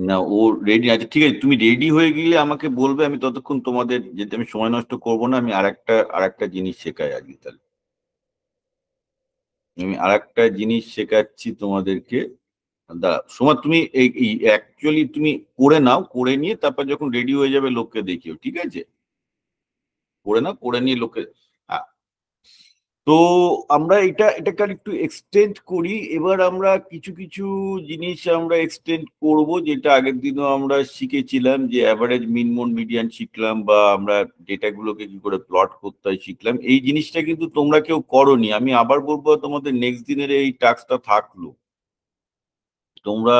না ও রেডি আচ্ছা ঠিক আছে তুমি রেডি হয়ে গেলে আমাকে বলবে আমি ততক্ষণ তোমাদের যেতে আমি সময় নষ্ট করব না আমি আরেকটা আরেকটা জিনিস শেখাই আজকে তাহলে আমি আরেকটা জিনিস শেখাচ্ছি তোমাদেরকে দাঁড়া সোমা তুমি এই অ্যাকচুয়ালি তুমি করে নাও করে নিয়ে তারপর যখন রেডি হয়ে যাবে লোককে দেখিও ঠিক আছে করে নাও করে নিয়ে লোককে তো আমরা এটা এটাকে একটু এক্সটেন্ড করি এবার আমরা কিছু কিছু জিনিস আমরা এক্সটেন্ড করব যেটা আগের দিনও আমরা শিখেছিলাম যে অ্যাভারেজ মিনমোন মিডিয়ান শিখলাম বা আমরা ডেটাগুলোকে কি করে প্লট করতে হয় শিখলাম এই জিনিসটা কিন্তু তোমরা কেউ করনি আমি আবার বলবো তোমাদের নেক্সট দিনের এই টাস্কটা থাকলো তোমরা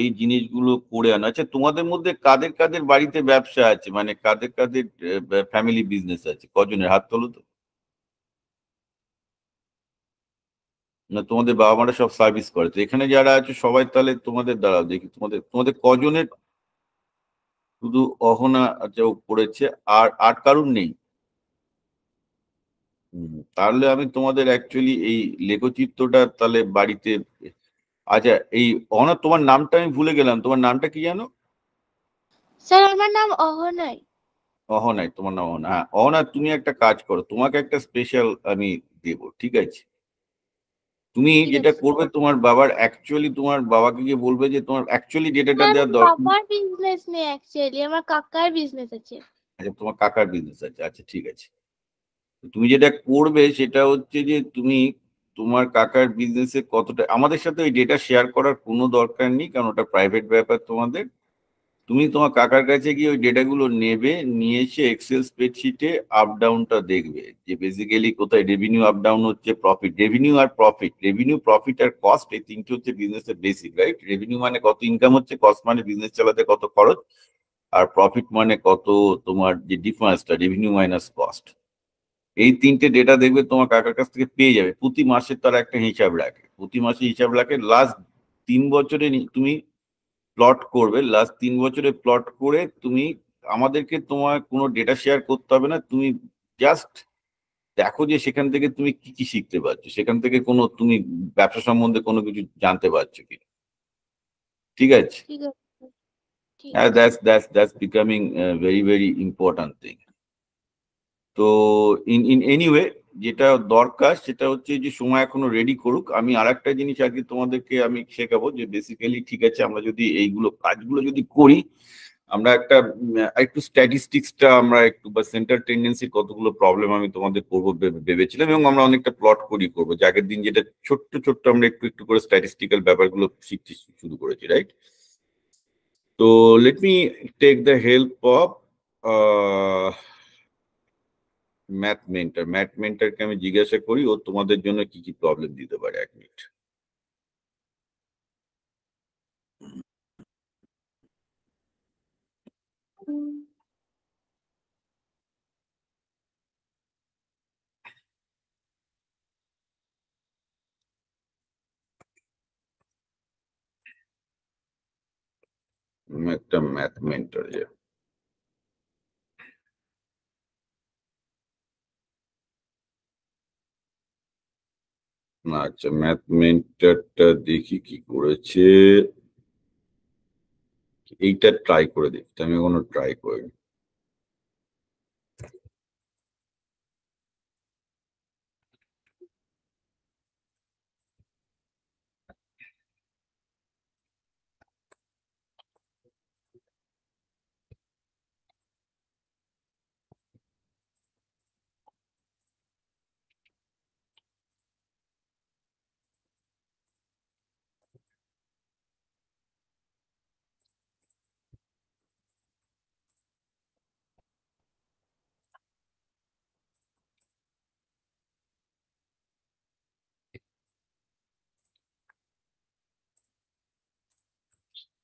এই জিনিসগুলো করে আনো আচ্ছা তোমাদের মধ্যে কাদের কাদের বাড়িতে ব্যবসা আছে মানে কাদের কাদের ফ্যামিলি বিজনেস আছে কজনের হাত তোলো তো না তোমাদের বাবা মারা সব সার্ভিস করে তো এখানে যারা আছে সবাই তাহলে তোমাদের দ্বারা দেখি তোমাদের তোমাদের কজনের শুধু অহনা আচ্ছা পড়েছে আর আর কারুর নেই তাহলে আমি তোমাদের অ্যাকচুয়ালি এই লেখচিত্রটা তাহলে বাড়িতে আচ্ছা এই অহনা তোমার নামটা আমি ভুলে গেলাম তোমার নামটা কি জানো স্যার আমার নাম অহনাই অহনাই তোমার নাম অহনা হ্যাঁ অহনা তুমি একটা কাজ করো তোমাকে একটা স্পেশাল আমি দেব ঠিক আছে তুমি যেটা করবে তোমার বাবার অ্যাকচুয়ালি তোমার বাবাকে গিয়ে বলবে যে তোমার অ্যাকচুয়ালি ডেটাটা দেওয়া দরকার বাবার বিজনেস নেই অ্যাকচুয়ালি আমার কাকার বিজনেস আছে আচ্ছা তোমার কাকার বিজনেস আছে আচ্ছা ঠিক আছে তুমি যেটা করবে সেটা হচ্ছে যে তুমি তোমার কাকার বিজনেসে কতটা আমাদের সাথে ওই ডেটা শেয়ার করার কোনো দরকার নেই কারণ ওটা প্রাইভেট ব্যাপার তোমাদের তুমি তোমার কাকার কাছে গিয়ে ওই ডেটাগুলো নেবে নিয়ে এসে এক্সেল স্প্রেডশিটে আপ ডাউনটা দেখবে যে বেসিক্যালি কোথায় রেভিনিউ আপ ডাউন হচ্ছে প্রফিট রেভিনিউ আর প্রফিট রেভিনিউ প্রফিট আর কস্ট এই তিনটে হচ্ছে বিজনেসের বেসিক রাইট রেভিনিউ মানে কত ইনকাম হচ্ছে কস্ট মানে বিজনেস চালাতে কত খরচ আর প্রফিট মানে কত তোমার যে ডিফারেন্সটা রেভিনিউ মাইনাস কস্ট এই তিনটে ডেটা দেখবে তোমার কাকার কাছ থেকে পেয়ে যাবে প্রতি মাসের তার একটা হিসাব রাখে প্রতি মাসে হিসাব রাখে লাস্ট তিন বছরে তুমি প্লট করবে লাস্ট তিন বছরে প্লট করে তুমি আমাদেরকে তোমার কোনো ডেটা শেয়ার করতে হবে না তুমি জাস্ট দেখো যে সেখান থেকে তুমি কি কি শিখতে পারছো সেখান থেকে কোনো তুমি ব্যবসা সম্বন্ধে কোনো কিছু জানতে পারছো কি ঠিক আছে ভেরি ভেরি ইম্পর্ট্যান্ট থিং তো ইন ইন এনিওয়ে যেটা দরকার সেটা হচ্ছে যে সময় এখনো রেডি করুক আমি আর একটা জিনিস কি তোমাদেরকে আমি শেখাবো যে বেসিক্যালি ঠিক আছে আমরা যদি এইগুলো কাজগুলো যদি করি আমরা একটা একটু স্ট্যাটিস্টিক্সটা আমরা একটু বা সেন্টার টেন্ডেন্সির কতগুলো প্রবলেম আমি তোমাদের করবো ভেবেছিলাম এবং আমরা অনেকটা প্লট করি করবো যে আগের দিন যেটা ছোট্ট ছোট্ট আমরা একটু একটু করে স্ট্যাটিস্টিক্যাল ব্যাপারগুলো শিখতে শুরু করেছি রাইট তো let me take the help of math mentor math মেন্টারকে আমি জিজ্ঞাসা করি ও তোমাদের জন্য কি কি প্রবলেম দিতে পারে এক মিনিট একটা ম্যাথ মেন্টর যে আচ্ছা ম্যাথমেন্টারটা দেখি কি করেছে এইটা ট্রাই করে দেখি আমি এখনো ট্রাই করিনি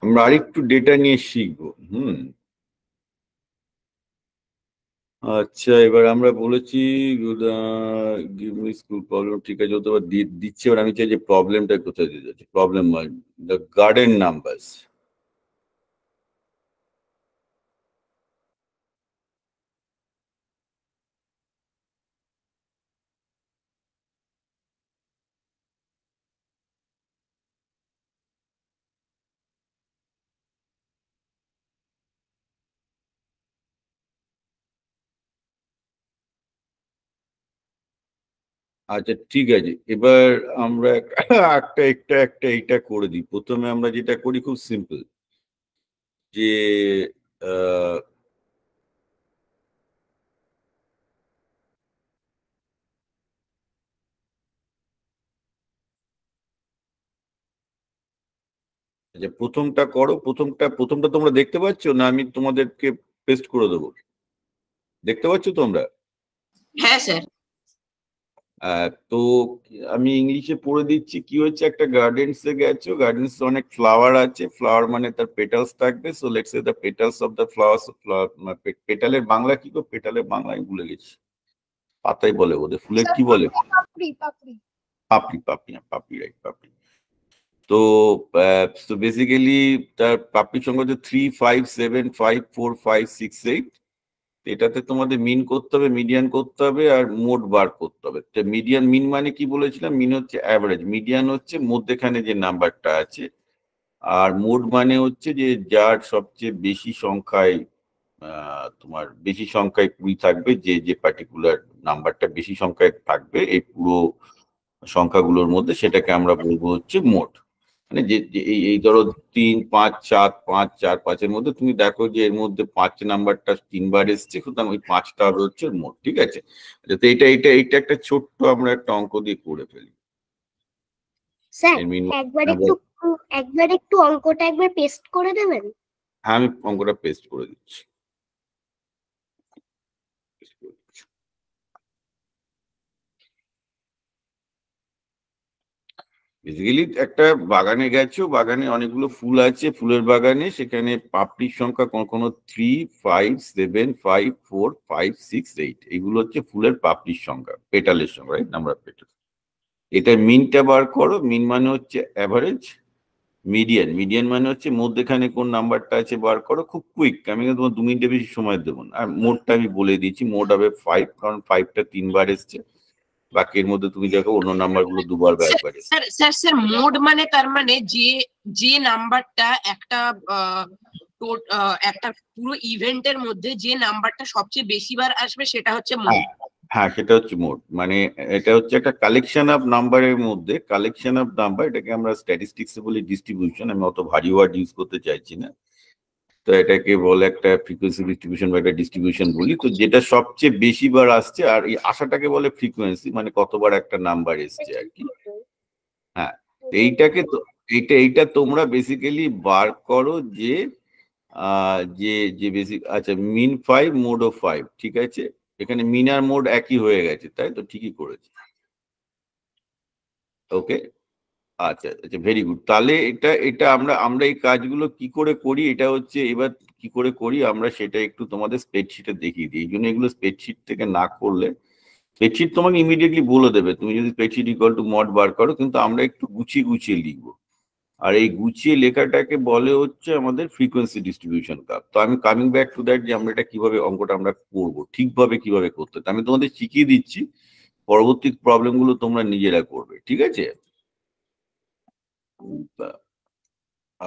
আমরা আরেকটু ডেটা নিয়ে শিখবো হুম আচ্ছা এবার আমরা বলেছি স্কুল প্রবলেম ঠিক আছে দিচ্ছে এবার আমি চাই যে প্রবলেমটা কোথায় দিতে প্রবলেম দ্য গার্ডেন নাম্বারস আচ্ছা ঠিক আছে এবার আমরা একটা একটা একটা এইটা করে দিই প্রথমে আমরা যেটা করি খুব সিম্পল যে আচ্ছা প্রথমটা করো প্রথমটা প্রথমটা তোমরা দেখতে পাচ্ছ না আমি তোমাদেরকে পেস্ট করে দেবো দেখতে পাচ্ছ তোমরা হ্যাঁ স্যার তো আমি ইংলিশে পড়ে দিচ্ছি কি হচ্ছে একটা এ গেছো গার্ডেন্স অনেক ফ্লাওয়ার আছে ফ্লাওয়ার মানে তার পেটালস থাকবে so let's say the petals of the flowers পেটালের বাংলা কি গো পেটালের বাংলা আমি ভুলে গেছি পাতাই বলে ওদের ফুলে কি বলে পাপড়ি পাপড়ি পাপড়ি রাইট হ্যাঁ, পাপড়ি তো বেসিক্যালি তার পাপড়ির সংখ্যা হচ্ছে three five seven five four five six eight এটাতে তোমাদের মিন করতে হবে মিডিয়ান করতে হবে আর মোট বার করতে হবে তো মিডিয়ান মিন মানে কি বলেছিলাম মিন হচ্ছে অ্যাভারেজ মিডিয়ান হচ্ছে মধ্যেখানে যে নাম্বারটা আছে আর মোট মানে হচ্ছে যে যার সবচেয়ে বেশি সংখ্যায় তোমার বেশি সংখ্যায় কুড়ি থাকবে যে যে পার্টিকুলার নাম্বারটা বেশি সংখ্যায় থাকবে এই পুরো সংখ্যাগুলোর মধ্যে সেটাকে আমরা বলবো হচ্ছে মোট মানে যে এই ধরো তিন পাঁচ চার পাঁচ চার পাঁচের মধ্যে তুমি দেখো যে এর মধ্যে পাঁচ নাম্বারটা তিনবার এসছে সুতরাং ওই পাঁচটা হচ্ছে মোট ঠিক আছে আচ্ছা এটা এটা এটা একটা ছোট্ট আমরা একটা অঙ্ক দিয়ে করে ফেলি স্যার একবার হ্যাঁ, একটু একবার একটু অঙ্কটা একবার পেস্ট করে দেবেন হ্যাঁ আমি অঙ্কটা পেস্ট করে দিচ্ছি বেসিক্যালি একটা বাগানে গেছো বাগানে অনেকগুলো ফুল আছে ফুলের বাগানে সেখানে পাপড়ির সংখ্যা কোনো কোনো three five seven five four five six eight এইগুলো হচ্ছে ফুলের পাপড়ির সংখ্যা পেটালের সংখ্যা রাইট নাম্বার অফ পেটাল এটা মিনটা বার করো মিন মানে হচ্ছে অ্যাভারেজ মিডিয়ান মিডিয়ান মানে হচ্ছে মধ্যেখানে কোন নাম্বারটা আছে বার করো খুব কুইক আমি কিন্তু তোমার দু মিনিটে বেশি সময় দেবো না আর মোডটা আমি বলে দিয়েছি মোড হবে ফাইভ কারণ ফাইভটা তিনবার এসছে বাকির মধ্যে তুমি দেখো অন্য নাম্বারগুলো দুবার ব্যাক করে স্যার স্যার স্যার মোড মানে তার মানে যে যে নাম্বারটা একটা একটা পুরো ইভেন্টের মধ্যে যে নাম্বারটা সবচেয়ে বেশি বার আসবে সেটা হচ্ছে মোড হ্যাঁ, হ্যাঁ সেটা হচ্ছে মোড মানে এটা হচ্ছে একটা কালেকশন অফ নাম্বারের মধ্যে কালেকশন অফ নাম্বার এটাকে আমরা স্ট্যাটিস্টিক্স বলি ডিস্ট্রিবিউশন আমি অত ভারী ওয়ার্ড ইউজ করতে চাইছি না তো এটাকে বলে একটা ফ্রিকোয়েন্সি ডিস্ট্রিবিউশন বা একটা ডিস্ট্রিবিউশন বলি তো যেটা সবচেয়ে বেশি বার আসছে আর এই আশাটাকে বলে ফ্রিকোয়েন্সি মানে কতবার একটা নাম্বার এসছে আর কি হ্যাঁ এইটাকে তো এইটা এইটা তোমরা বেসিক্যালি বার করো যে যে যে বেসিক আচ্ছা মিন ফাইভ মোড ও ফাইভ ঠিক আছে এখানে মিনার মোড একই হয়ে গেছে তাই তো ঠিকই করেছে ওকে আচ্ছা আচ্ছা ভেরি গুড তাহলে এটা এটা আমরা আমরা এই কাজগুলো কি করে করি এটা হচ্ছে এবার কি করে করি আমরা সেটা একটু তোমাদের স্প্রেডশিটে দেখিয়ে দিই এই জন্য এগুলো স্প্রেডশিট থেকে না করলে স্প্রেডশিট তোমাকে ইমিডিয়েটলি বলে দেবে তুমি যদি স্প্রেডশিট ইকল টু মড বার করো কিন্তু আমরা একটু গুছিয়ে গুছিয়ে লিখব আর এই গুছিয়ে লেখাটাকে বলে হচ্ছে আমাদের ফ্রিকোয়েন্সি ডিস্ট্রিবিউশন কাপ তো আমি কামিং ব্যাক টু দ্যাট যে আমরা এটা কিভাবে অঙ্কটা আমরা করব ঠিকভাবে কিভাবে করতে আমি তোমাদের শিখিয়ে দিচ্ছি পরবর্তী প্রবলেমগুলো তোমরা নিজেরা করবে ঠিক আছে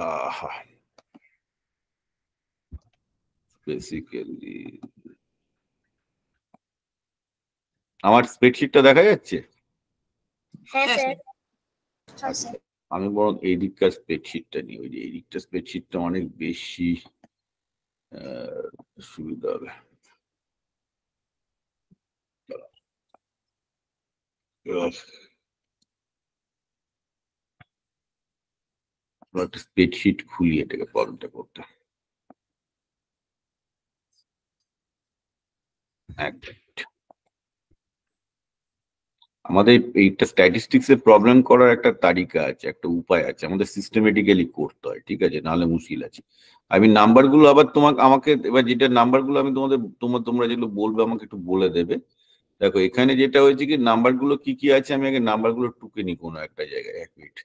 uh, basically আমার স্প্রেডশিটটা দেখা যাচ্ছে হ্যাঁ, হ্যাঁ, হ্যাঁ, আমি বরং এই দিককার স্প্রেডশিটটা নিই ওই যে এই দিকটা স্প্রেডশিটটা অনেক বেশি সুবিধা হবে একটা স্প্রেডশিট খুলি এটাকে করতে আমাদের এইটা স্ট্যাটিস্টিক্স এর প্রবলেম করার একটা তালিকা আছে একটা উপায় আছে আমাদের সিস্টেমেটিক্যালি করতে হয় ঠিক আছে নাহলে মুশকিল আছে আমি নাম্বারগুলো আবার তোমাকে আমাকে এবার যেটা নাম্বারগুলো আমি তোমাদের তোমার তোমরা যেগুলো বলবে আমাকে একটু বলে দেবে দেখো এখানে যেটা হয়েছে কি নাম্বারগুলো কি কি আছে আমি আগে নাম্বারগুলো টুকে নি কোনো একটা জায়গায় এক minute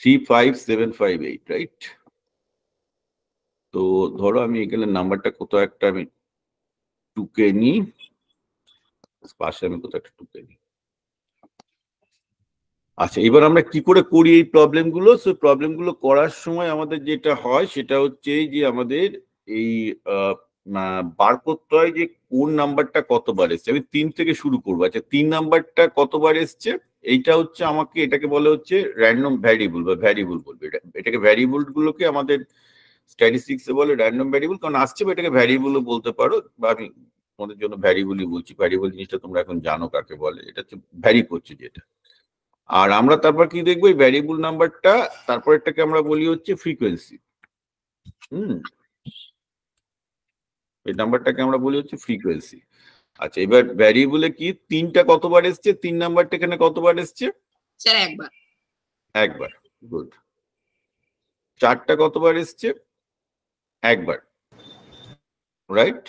three five seven five eight right তো ধরো আমি এখানে নাম্বারটা কোথাও একটা আমি টুকে নিই পাশে আমি কোথাও একটা টুকে নিই আচ্ছা এবার আমরা কি করে করি এই প্রবলেমগুলো সো প্রবলেমগুলো করার সময় আমাদের যেটা হয় সেটা হচ্ছে যে আমাদের এই বার করতে হয় যে কোন নাম্বারটা কতবার এসছে আমি তিন থেকে শুরু করবো আচ্ছা তিন নাম্বারটা কতবার এসছে এইটা হচ্ছে আমাকে এটাকে বলে হচ্ছে র্যান্ডম ভ্যারিয়েবল বা ভ্যারিয়েবল বলবে এটা এটাকে ভ্যারিয়েবল গুলোকে আমাদের স্ট্যাটিস্টিক্সে বলে র্যান্ডম ভ্যারিয়েবল কারণ আসছে বা এটাকে ভ্যারিয়েবলও বলতে পারো বা আমি তোমাদের জন্য ভ্যারিয়েবলই বলছি ভ্যারিয়েবল জিনিসটা তোমরা এখন জানো কাকে বলে এটা হচ্ছে ভ্যারি করছে যেটা আর আমরা তারপর কি দেখবো এই ভ্যারিয়েবল নাম্বারটা তারপর এটাকে আমরা বলি হচ্ছে ফ্রিকোয়েন্সি হুম এই নাম্বারটাকে আমরা বলি হচ্ছে ফ্রিকোয়েন্সি আচ্ছা এবার ভ্যারিয়েবলে কি তিনটা কতবার এসছে তিন নাম্বারটা এখানে কতবার এসছে স্যার একবার একবার গুড চারটা কতবার এসছে একবার রাইট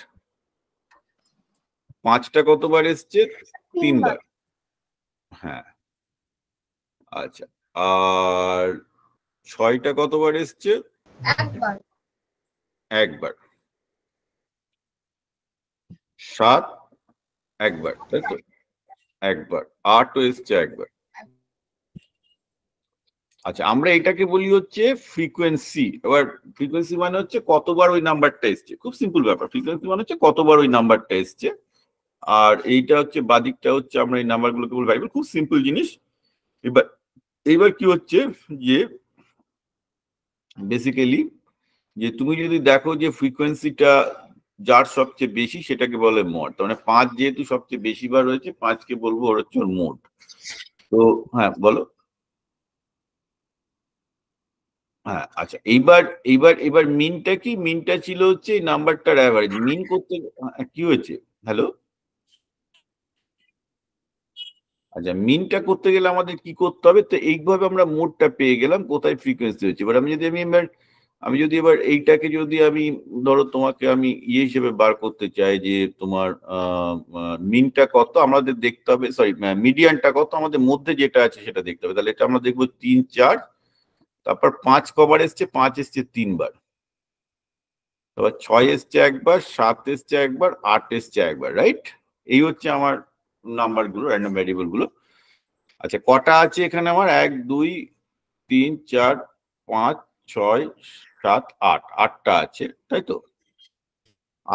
পাঁচটা কতবার এসছে তিনবার হ্যাঁ আচ্ছা আর ছয়টা কতবার এসছে একবার একবার সাত একবার তাই তো একবার আর তো এসছে একবার আচ্ছা আমরা এটাকে বলি হচ্ছে ফ্রিকোয়েন্সি এবার ফ্রিকোয়েন্সি মানে হচ্ছে কতবার ওই নাম্বারটা এসছে খুব সিম্পল ব্যাপার ফ্রিকোয়েন্সি মানে হচ্ছে কতবার ওই নাম্বারটা এসছে আর এইটা হচ্ছে বাদিকটা হচ্ছে আমরা এই নাম্বারগুলোকে বলি এবার খুব সিম্পল জিনিস এবার এবার কি হচ্ছে যে বেসিক্যালি যে তুমি যদি দেখো যে ফ্রিকোয়েন্সিটা যার সবচেয়ে বেশি সেটাকে বলে মড মানে পাঁচ যেহেতু সবচেয়ে বেশি বার রয়েছে পাঁচকে বলবো ওর হচ্ছে ওর মোট তো হ্যাঁ বলো হ্যাঁ আচ্ছা এইবার এইবার এবার মিনটা কি মিনটা ছিল হচ্ছে এই নাম্বারটার অ্যাভারেজ মিন করতে হ্যাঁ, কি হয়েছে হ্যালো আচ্ছা মিনটা করতে গেলে আমাদের কি করতে হবে তো এইভাবে আমরা মোডটা পেয়ে গেলাম কোথায় ফ্রিকোয়েন্সি হচ্ছে এবার আমি যদি আমি এবার আমি যদি এবার এইটাকে যদি আমি ধরো তোমাকে আমি ইয়ে হিসেবে বার করতে চাই যে তোমার মিনটা কত আমাদের দেখতে হবে সরি মিডিয়ানটা কত আমাদের মধ্যে যেটা আছে সেটা দেখতে হবে তাহলে এটা আমরা দেখবো তিন চার তারপর পাঁচ কবার এসছে পাঁচ এসছে তিনবার তারপর ছয় এসছে একবার সাত এসছে একবার আট এসছে একবার রাইট এই হচ্ছে আমার নাম্বারগুলো র্যান্ডম গুলো আচ্ছা কটা আছে এখানে আমার এক দুই তিন চার পাঁচ ছয় সাত আট আটটা আছে তাই তো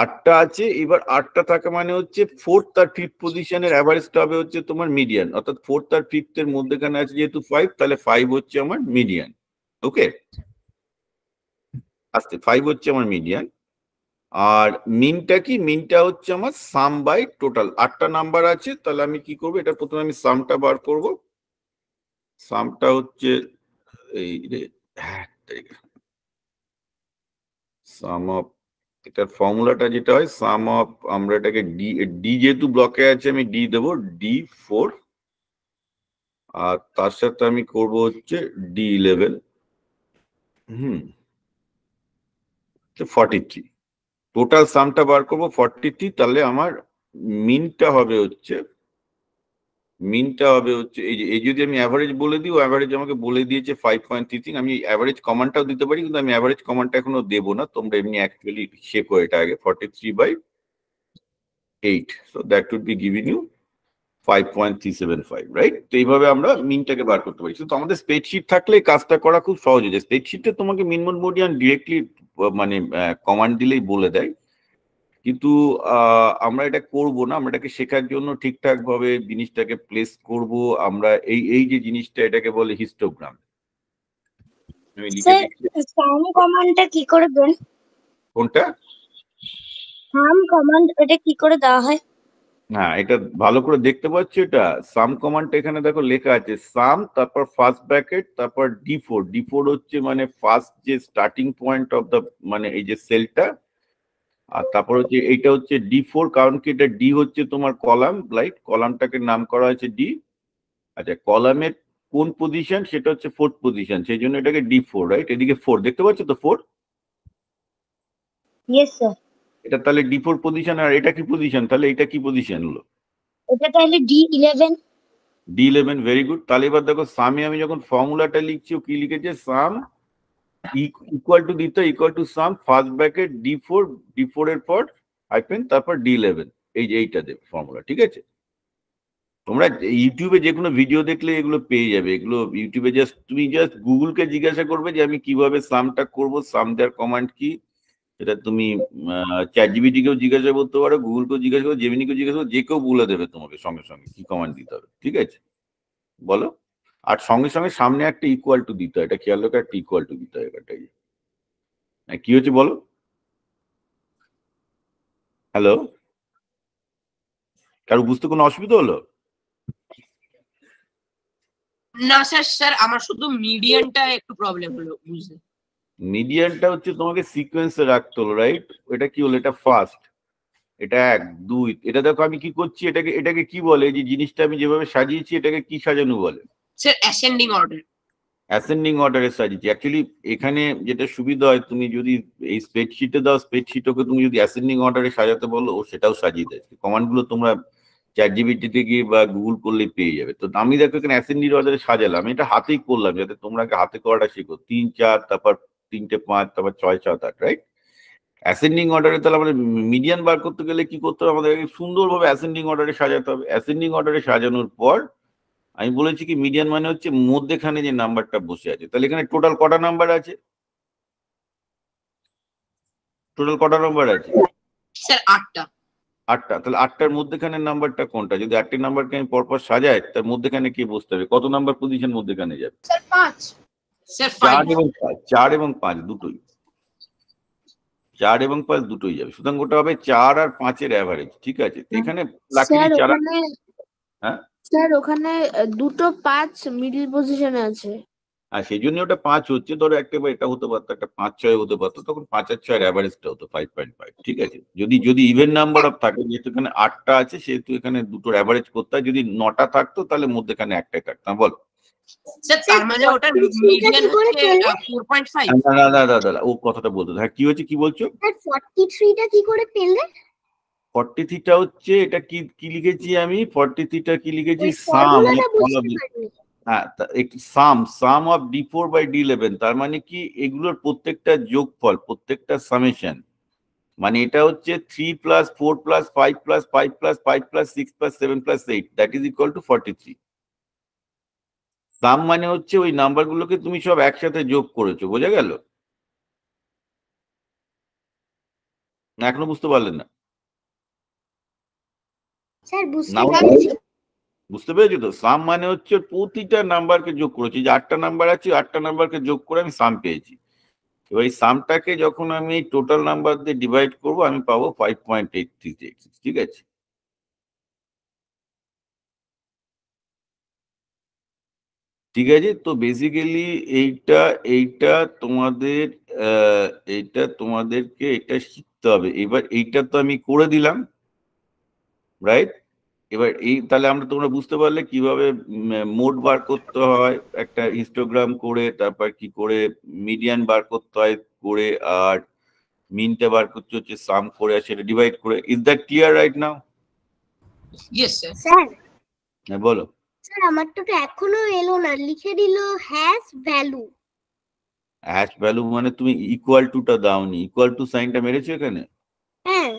আটটা আছে এবার আটটা থাকা মানে হচ্ছে ফোর্থ আর ফিফথ পজিশনের অ্যাভারেজটা হবে হচ্ছে তোমার মিডিয়ান অর্থাৎ ফোর্থ আর ফিফথ এর মধ্যেখানে আছে যেহেতু ফাইভ তাহলে ফাইভ হচ্ছে আমার মিডিয়ান ওকে আস্তে ফাইভ হচ্ছে আমার মিডিয়ান আর মিনটা কি মিনটা হচ্ছে আমার সাম বাই টোটাল আটটা নাম্বার আছে তাহলে আমি কি করবো এটা প্রথমে আমি সামটা বার করব সামটা হচ্ছে এই হ্যাঁ সাম অফ এটার ফর্মুলাটা যেটা হয় সাম অফ আমরা এটাকে ডি ডি যেহেতু ব্লকে আছে আমি ডি দেবো ডি ফোর আর তার সাথে আমি করব হচ্ছে ডি ইলেভেন হুম ফর্টি থ্রি টোটাল সামটা বার করবো ফর্টি থ্রি তাহলে আমার মিনটা হবে হচ্ছে মিনটা হবে হচ্ছে এই যে এই যদি আমি অ্যাভারেজ বলে দিই ও অ্যাভারেজ আমাকে বলে দিয়েছে ফাইভ পয়েন্ট থ্রি থিং আমি অ্যাভারেজ কমানটাও দিতে পারি কিন্তু আমি অ্যাভারেজ কমানটা এখনো দেবো না তোমরা এমনি অ্যাকচুয়ালি শেখো এটা আগে forty three by eight so that would be giving you five point three seven five right তো এইভাবে আমরা মিনটাকে বার করতে পারি তো আমাদের স্প্রেডশিট থাকলে কাজটা করা খুব সহজ হয়ে যায় স্প্রেডশিটটা তোমাকে মিন মোটামুটি ডিরেক্টলি মানে কমান্ড দিলেই বলে দেয় কিন্তু আমরা এটা করব না আমরা এটাকে শেখার জন্য ঠিকঠাক ভাবে জিনিসটাকে প্লেস করব আমরা এই এই যে জিনিসটা এটাকে বলে হিস্টোগ্রাম সাম কমান্ডটা কি করে দেন কোনটা সাম কমান্ড এটা কি করে দেওয়া হয় হ্যাঁ এটা ভালো করে দেখতে পাচ্ছ এটা সাম কমান্ড এখানে দেখো লেখা আছে সাম তারপর ফার্স্ট ব্র্যাকেট তারপর ডি ফোর ডি ফোর হচ্ছে মানে ফার্স্ট যে স্টার্টিং পয়েন্ট অফ দা মানে এই যে সেলটা আর তারপর হচ্ছে এইটা হচ্ছে ডি ফোর কারণ কি এটা ডি হচ্ছে তোমার কলাম রাইট কলামটাকে নাম করা হয়েছে ডি আচ্ছা কলামের কোন পজিশন সেটা হচ্ছে ফোর্থ পজিশন সেই জন্য এটাকে ডি ফোর রাইট এদিকে ফোর দেখতে পাচ্ছ তো ফোর এটা তাহলে ডি ফোর পজিশন আর এটা কি পজিশন তাহলে এটা কি পজিশন হলো এটা তাহলে D eleven D eleven very good তাহলে এবার দেখো সামে আমি যখন ফর্মুলাটা লিখছি ও কি লিখেছে সাম ইকুয়াল টু দিতে equal to sum first bracket D four D four এর পর হাইফেন তারপর ডি ইলেভেন এই যে এইটা দেবে ফর্মুলা ঠিক আছে তোমরা ইউটিউবে যে কোনো ভিডিও দেখলে এগুলো পেয়ে যাবে এগুলো ইউটিউবে জাস্ট তুমি জাস্ট গুগলকে জিজ্ঞাসা করবে যে আমি কিভাবে সামটা করব সাম দেওয়ার কমান্ড কি এটা তুমি চ্যাট জিবিটিকেও জিজ্ঞাসা করতে পারো গুগলকেও জিজ্ঞাসা করো জেমিনিকেও জিজ্ঞাসা করো যে কেউ বলে দেবে তোমাকে সঙ্গে সঙ্গে কি কমান্ড দিতে হবে ঠিক আছে বলো আর সঙ্গে সঙ্গে সামনে একটা ইকুয়াল টু দিতে হয় এটা খেয়াল রেখে একটা ইকুয়াল টু দিতে হয় এটাই হ্যাঁ, কি হচ্ছে বলো হ্যালো কারো বুঝতে কোনো অসুবিধা হলো না স্যার স্যার আমার শুধু একটু প্রবলেম হলো হচ্ছে তোমাকে সিকোয়েন্সে রাইট এটা কি হলো এটা ফার্স্ট এটা এক দুই এটা দেখো আমি কি করছি এটাকে এটাকে কি বলে যে জিনিসটা আমি যেভাবে সাজিয়েছি এটাকে কি সাজানো বলে অ্যাসেন্ডিং অর্ডার অ্যাসেন্ডিং অর্ডারে সাজিয়েছি অ্যাকচুয়ালি এখানে যেটা সুবিধা হয় তুমি যদি এই স্প্রেডশিটে দাও স্প্রেডশিট ওকে তুমি যদি অ্যাসেন্ডিং অর্ডারে সাজাতে বলো ও সেটাও সাজিয়ে দেয় কমান্ডগুলো তোমরা চ্যাট জিবিটিতে গিয়ে বা গুগল করলে পেয়ে যাবে তো আমি দেখো এখানে অ্যাসেন্ডিং অর্ডারে সাজালাম এটা হাতেই করলাম যাতে তোমরা হাতে করাটা শেখো তিন চার তারপর তিনটে পাঁচ তারপর ছয় সাত আট রাইট অ্যাসেন্ডিং অর্ডারে তাহলে আমাদের মিডিয়ান বার করতে গেলে কি করতে হবে আমাদের সুন্দরভাবে অ্যাসেন্ডিং অর্ডারে সাজাতে হবে অ্যাসেন্ডিং অর্ডারে সাজানোর পর আমি বলেছি কি মিডিয়ান মানে হচ্ছে মধ্যেখানে যে নাম্বারটা বসে আছে তাহলে এখানে টোটাল কটা নাম্বার আছে টোটাল কটা নাম্বার আছে স্যার আটটা আটটা তাহলে আটটার মধ্যেখানে নাম্বারটা কোনটা যদি আটটি নাম্বারকে আমি পরপর সাজাই তার মধ্যেখানে কি বসতে হবে কত নাম্বার পজিশন মধ্যেখানে যাবে স্যার পাঁচ চার এবং পাঁচ চার এবং পাঁচ দুটোই চার এবং পাঁচ দুটোই যাবে সুতরাং ওটা হবে চার আর পাঁচের অ্যাভারেজ ঠিক আছে এখানে লাকি চার হ্যাঁ স্যার ওখানে দুটো পাঁচ মিডল পজিশনে আছে আর সেই জন্য ওটা পাঁচ হচ্ছে ধরো একটা এটা হতে পারতো একটা পাঁচ ছয় হতে পারতো তখন পাঁচ আর ছয়ের অ্যাভারেজটা হতো ফাইভ পয়েন্ট ফাইভ ঠিক আছে যদি যদি ইভেন নাম্বার অফ থাকে যেহেতু এখানে আটটা আছে সেহেতু এখানে দুটো অ্যাভারেজ করতে হয় যদি নটা থাকতো তাহলে মধ্যেখানে একটাই থাকতাম হ্যাঁ, বলো মানে না না না দাদা ও কথাটা বলতো হ্যাঁ কি হচ্ছে কি বলছো ফর্টি থ্রিটা কি করে পেলে ফর্টি থ্রিটা হচ্ছে এটা কি কি লিখেছি আমি ফর্টি থ্রিটা কি লিখেছি সাম হ্যাঁ sum sum of D four by D eleven তার মানে কি এগুলোর প্রত্যেকটা যোগফল প্রত্যেকটা সামেশন মানে এটা হচ্ছে three plus four plus five plus five plus five plus six plus seven plus eight that is equal to forty three sum মানে হচ্ছে ওই নাম্বারগুলোকে তুমি সব একসাথে যোগ করেছো বোঝা গেল এখনো বুঝতে পারলেন না বুঝতে পেরেছি তো সাম মানে হচ্ছে প্রতিটা নাম্বারকে যোগ করেছি যে আটটা নাম্বার আছে আটটা নাম্বারকে যোগ করে আমি সাম পেয়েছি এবার এই সামটাকে যখন আমি টোটাল নাম্বার দিয়ে ডিভাইড করব আমি পাবো five point eight three six ঠিক আছে ঠিক আছে তো বেসিক্যালি এইটা এইটা তোমাদের এইটা তোমাদেরকে এটা শিখতে হবে এবার এইটা তো আমি করে দিলাম রাইট এবার এই তাহলে আমরা তোমরা বুঝতে পারলে কিভাবে মোড বার করতে হয় একটা ইনস্টাগ্রাম করে তারপর কি করে মিডিয়ান বার করতে হয় করে আর মিনটা বার করতে হচ্ছে সাম করে আর সেটা ডিভাইড করে is that clear right now yes sir হ্যাঁ বলো স্যার আমার তো এখনো এলো না লিখে দিল হ্যাশ ভ্যালু হ্যাশ ভ্যালু মানে তুমি ইকুয়াল টুটা দাওনি ইকুয়াল টু সাইনটা মেরেছো এখানে হ্যাঁ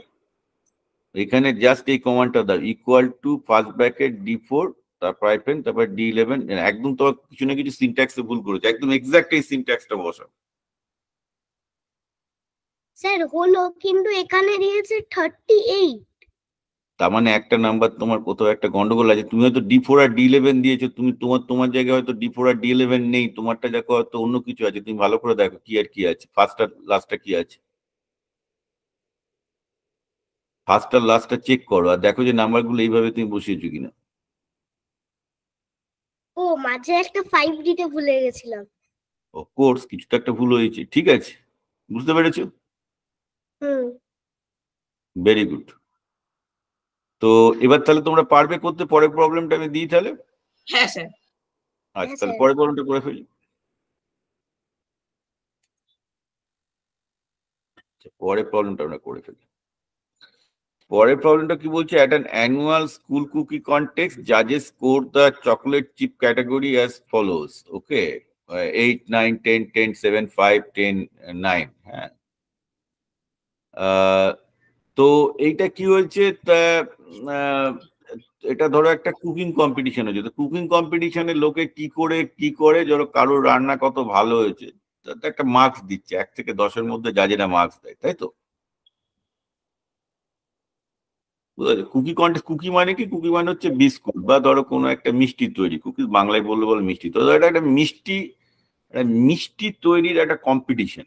এখানে জাস্ট এই কমান্ডটা দাও equal to first bracket D four তারপর আইপেন তারপর ডি ইলেভেন একদম তোমার কিছু না কিছু সিনট্যাক্সে ভুল করেছে একদম এক্সাক্ট এই সিনট্যাক্সটা বসাও স্যার হলো কিন্তু এখানে দিয়েছে থার্টি এইট তার মানে একটা নাম্বার তোমার কোথাও একটা গন্ডগোল আছে তুমি হয়তো ডি ফোর আর ডি ইলেভেন দিয়েছো তুমি তোমার তোমার জায়গায় হয়তো ডি ফোর আর ডি ইলেভেন নেই তোমারটা দেখো হয়তো অন্য কিছু আছে তুমি ভালো করে দেখো কি আর কি আছে ফার্স্ট আর লাস্টটা কি আছে ফার্স্টটা লাস্টটা চেক করো আর দেখো যে নাম্বারগুলো এইভাবে তুমি বসিয়েছো কিনা ও মাঝে একটা ফাইভ দিতে ভুলে গেছিলাম ও কোর্স কিছুটা একটা ভুল হয়েছে ঠিক আছে বুঝতে পেরেছো হুম ভেরি গুড তো এবার তাহলে তোমরা পারবে করতে পরের প্রবলেমটা আমি দিই তাহলে হ্যাঁ স্যার আচ্ছা হ্যাঁ, তাহলে পরের প্রবলেমটা করে ফেলি আচ্ছা, পরের প্রবলেমটা আমরা করে ফেলি পরের প্রবলেমটা কি বলছে at an annual school cookie contest জাজেস score the chocolate chip category as follows okay eight nine ten ten seven five ten nine হ্যাঁ uh, তো এইটা কি হয়েছে তা এটা ধরো একটা কুকিং কম্পিটিশন হয়েছে তো কুকিং কম্পিটিশনে লোকে কি করে কি করে ধরো কারোর রান্না কত ভালো হয়েছে তাতে একটা মার্কস দিচ্ছে এক থেকে দশের মধ্যে যেটা মার্কস দেয় তাই তো বুঝতে কুকি কন্টেস্ট কুকি মানে কি কুকি মানে হচ্ছে বিস্কুট বা ধরো কোনো একটা মিষ্টি তৈরি কুকি বাংলায় বললে বলে মিষ্টি তো এটা একটা মিষ্টি একটা মিষ্টি তৈরির একটা কম্পিটিশন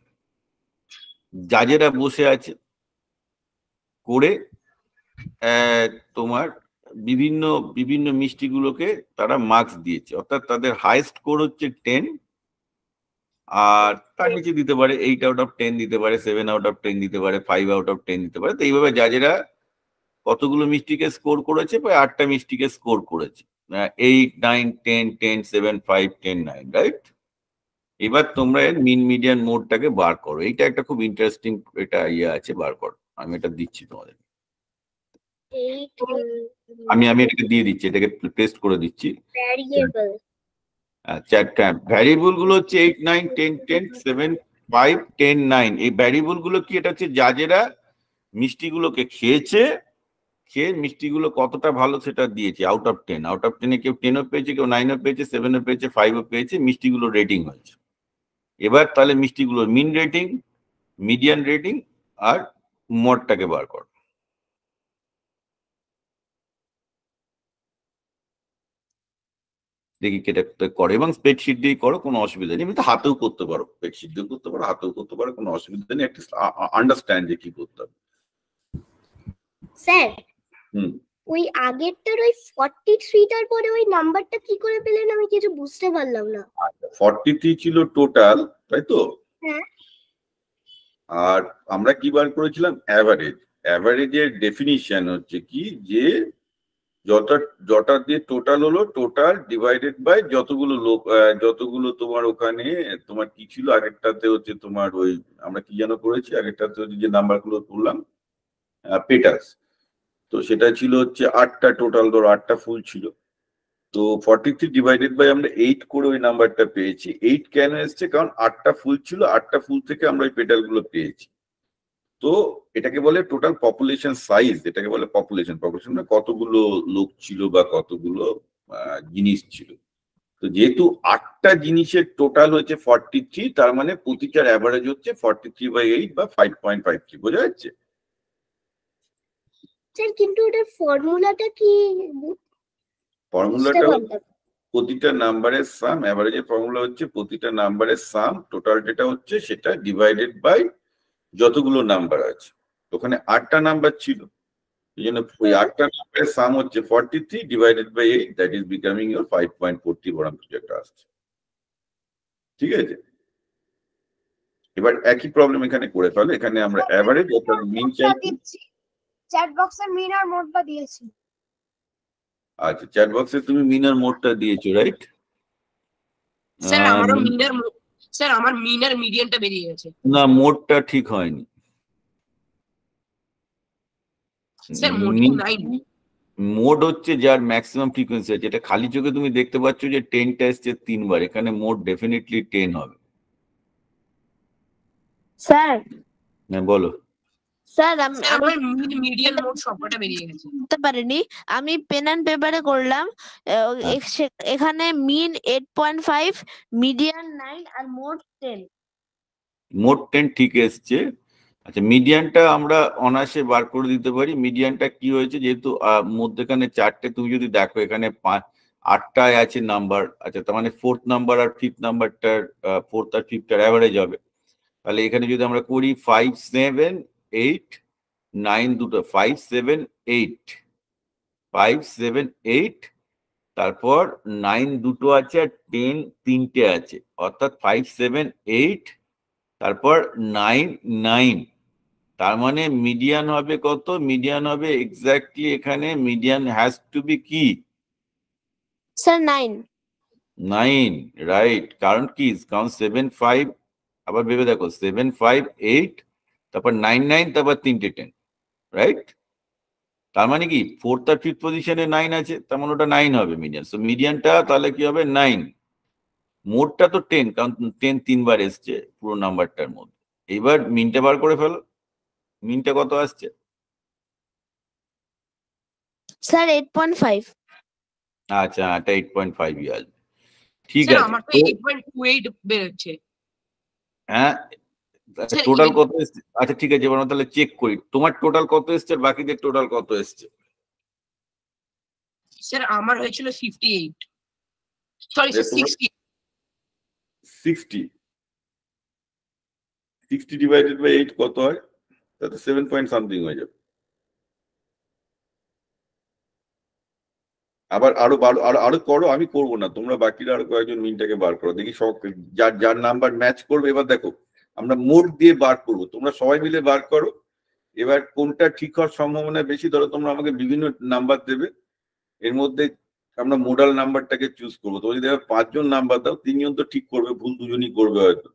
যাজেরা বসে আছে করে তোমার বিভিন্ন বিভিন্ন মিষ্টিগুলোকে তারা মার্কস দিয়েছে অর্থাৎ তাদের হাইস্ট স্কোর হচ্ছে টেন আর তার নিচে দিতে পারে এইট আউট অফ টেন দিতে পারে সেভেন আউট অফ টেন দিতে পারে ফাইভ আউট অফ টেন দিতে পারে তো এইভাবে যাজেরা কতগুলো মিষ্টিকে স্কোর করেছে প্রায় আটটা মিষ্টিকে স্কোর করেছে eight nine ten ten seven five ten nine right এবার তোমরা এর মিন মিডিয়ান মোডটাকে বার করো এটা একটা খুব ইন্টারেস্টিং এটা ইয়ে আছে বার করো আমি এটা দিচ্ছি তোমাদের আমি আমি এটাকে দিয়ে দিচ্ছি এটাকে টেস্ট করে দিচ্ছি আচ্ছা ভ্যারিয়েবল গুলো হচ্ছে eight nine ten ten seven five ten nine এই ভ্যারিয়েবল গুলো কি এটা হচ্ছে জাজেরা মিষ্টিগুলোকে খেয়েছে সে মিষ্টিগুলো কতটা ভালো সেটা দিয়েছে out of ten out of টেনে কেউ টেনও পেয়েছে কেউ নাইনও পেয়েছে সেভেনও পেয়েছে ফাইভও পেয়েছে মিষ্টিগুলো রেটিং হয়েছে এবার তাহলে মিষ্টিগুলোর মিন রেটিং মিডিয়ান রেটিং আর মোটটাকে বার কর দেখি কেটা করে এবং স্প্রেডশিট দিয়ে করো কোনো অসুবিধা নেই তো হাতেও করতে পারো স্প্রেডশিট দিয়েও করতে পারো হাতেও করতে পারো কোনো অসুবিধা নেই একটা আন্ডারস্ট্যান্ড যে কি করতে হবে স্যার ওই আগেরটার ওই ফর্টি থ্রিটার পরে ওই নাম্বারটা কি করে পেলেন আমি কিছু বুঝতে পারলাম না 43 আচ্ছা, থ্রি ছিল টোটাল তাই তো হ্যাঁ। আর আমরা কি বার করেছিলাম এভারেজ এভারেজের ডেফিনিশন হচ্ছে কি যে যত যটা দিয়ে টোটাল হলো টোটাল ডিভাইডেড বাই যতগুলো লোক যতগুলো তোমার ওখানে তোমার কি ছিল আগেরটাতে হচ্ছে তোমার ওই আমরা কি যেন করেছি আগেরটাতে হচ্ছে যে নাম্বারগুলো তুললাম পেটাস তো সেটা ছিল হচ্ছে আটটা টোটাল ধরো আটটা ফুল ছিল তো ফর্টি থ্রি ডিভাইডেড বাই আমরা এইট করে ওই নাম্বারটা পেয়েছি এইট কেন এসছে কারণ আটটা ফুল ছিল আটটা ফুল থেকে আমরা ওই গুলো পেয়েছি তো এটাকে বলে টোটাল পপুলেশন সাইজ এটাকে বলে পপুলেশন পপুলেশন মানে কতগুলো লোক ছিল বা কতগুলো জিনিস ছিল তো যেহেতু আটটা জিনিসের টোটাল হচ্ছে ফর্টি থ্রি তার মানে প্রতিটার অ্যাভারেজ হচ্ছে ফর্টি থ্রি বাই এইট বা ফাইভ পয়েন্ট ফাইভ থ্রি বোঝা যাচ্ছে স্যার কিন্তু ওটার ফর্মুলাটা কি ফর্মুলাটা প্রতিটা নাম্বারের সাম অ্যাভারেজের ফর্মুলা হচ্ছে প্রতিটা নাম্বারের সাম টোটাল ডেটা হচ্ছে সেটা ডিভাইডেড বাই যতগুলো নাম্বার আছে ওখানে আটটা নাম্বার ছিল এই জন্য ওই হ্যাঁ। আটটা নাম্বারের সাম হচ্ছে forty three divided by eight that is becoming your five point forty বরাম কিছু একটা আসছে ঠিক আছে এবার একই প্রবলেম এখানে করে ফেলে এখানে আমরা অ্যাভারেজ হ্যাঁ, অর্থাৎ মিন হ্যাঁ, চাইছি চ্যাট বক্সে মিনার মোডটা দিয়েছি আচ্ছা চ্যাট বক্সে তুমি মিনার মোডটা দিয়েছো রাইট স্যার আমারও মিনার স্যার আমার মিনার মিডিয়ামটা বেরিয়ে গেছে না মোডটা ঠিক হয়নি স্যার মোড নাই মোড হচ্ছে যার ম্যাক্সিমাম ফ্রিকোয়েন্সি আছে এটা খালি চোখে তুমি দেখতে পাচ্ছ যে টেনটা এসছে তিনবার এখানে মোড ডেফিনেটলি টেন হবে স্যার হ্যাঁ বলো স্যার আমার মিডিয়াল মোড শব্দটা বেরিয়ে গেছে বুঝতে পারিনি আমি পেন অ্যান্ড পেপারে করলাম হ্যাঁ। এখানে মিন 8.5 মিডিয়ান 9 আর মোড 10 মোড 10 ঠিক এসছে আচ্ছা মিডিয়ানটা আমরা অনায়াসে বার করে দিতে পারি মিডিয়ানটা কি হয়েছে যেহেতু মধ্যখানে চারটে তুমি যদি দেখো এখানে আটটায় আছে নাম্বার আচ্ছা তার মানে ফোর্থ নাম্বার আর ফিফথ নাম্বারটার ফোর্থ আর ফিফটার অ্যাভারেজ হবে তাহলে এখানে যদি আমরা করি ফাইভ সেভেন এইট নাইন দুটো five seven eight five seven eight তারপর নাইন দুটো আছে আর টেন তিনটে আছে অর্থাৎ ফাইভ সেভেন এইট তারপর নাইন নাইন তার মানে মিডিয়ান হবে কত মিডিয়ান হবে এক্স্যাক্টলি এখানে মিডিয়ান হ্যাজ টু বি কি স্যার নাইন নাইন রাইট কারণ কি কারণ সেভেন ফাইভ আবার ভেবে দেখো সেভেন ফাইভ এইট তারপর নাইন নাইন তারপর তিনটে টেন রাইট তার মানে কি ফোর্থ আর ফিফথ পজিশনে নাইন আছে তার মানে ওটা নাইন হবে মিডিয়ান সো মিডিয়ানটা তাহলে কি হবে নাইন মোটটা তো টেন কারণ টেন তিনবার এসছে পুরো নাম্বারটার মধ্যে এইবার মিনটা বার করে ফেলো মিনটা কত আসছে স্যার ফাইভ আচ্ছা এটা 8.5 ই আসবে ঠিক আছে আমার তো 8.28 এইট হ্যাঁ টোটাল আচ্ছা, কত এসেছে আচ্ছা ঠিক আছে এবার তাহলে চেক করি তোমার টোটাল কত এসেছে আর বাকিদের টোটাল কত এসেছে স্যার আমার হয়েছিল 58 সরি 60 60 60 ডিভাইডেড বাই 8 কত হয় তাতে 7 পয়েন্ট সামথিং হয়ে যাবে আবার আরো বারো আরো আরো করো আমি করবো না তোমরা বাকিরা আরো কয়েকজন মিনটাকে বার করো দেখি সব যার যার নাম্বার ম্যাচ করবে এবার দেখো আমরা মোট দিয়ে বার করব তোমরা সবাই মিলে বার করো এবার কোনটা ঠিক হওয়ার সম্ভাবনা বেশি ধরো তোমরা আমাকে বিভিন্ন নাম্বার দেবে এর মধ্যে আমরা মোডাল নাম্বারটাকে চুজ করবো তোমরা যদি পাঁচজন নাম্বার দাও তিনজন তো ঠিক করবে ভুল দুজনই করবে হয়তো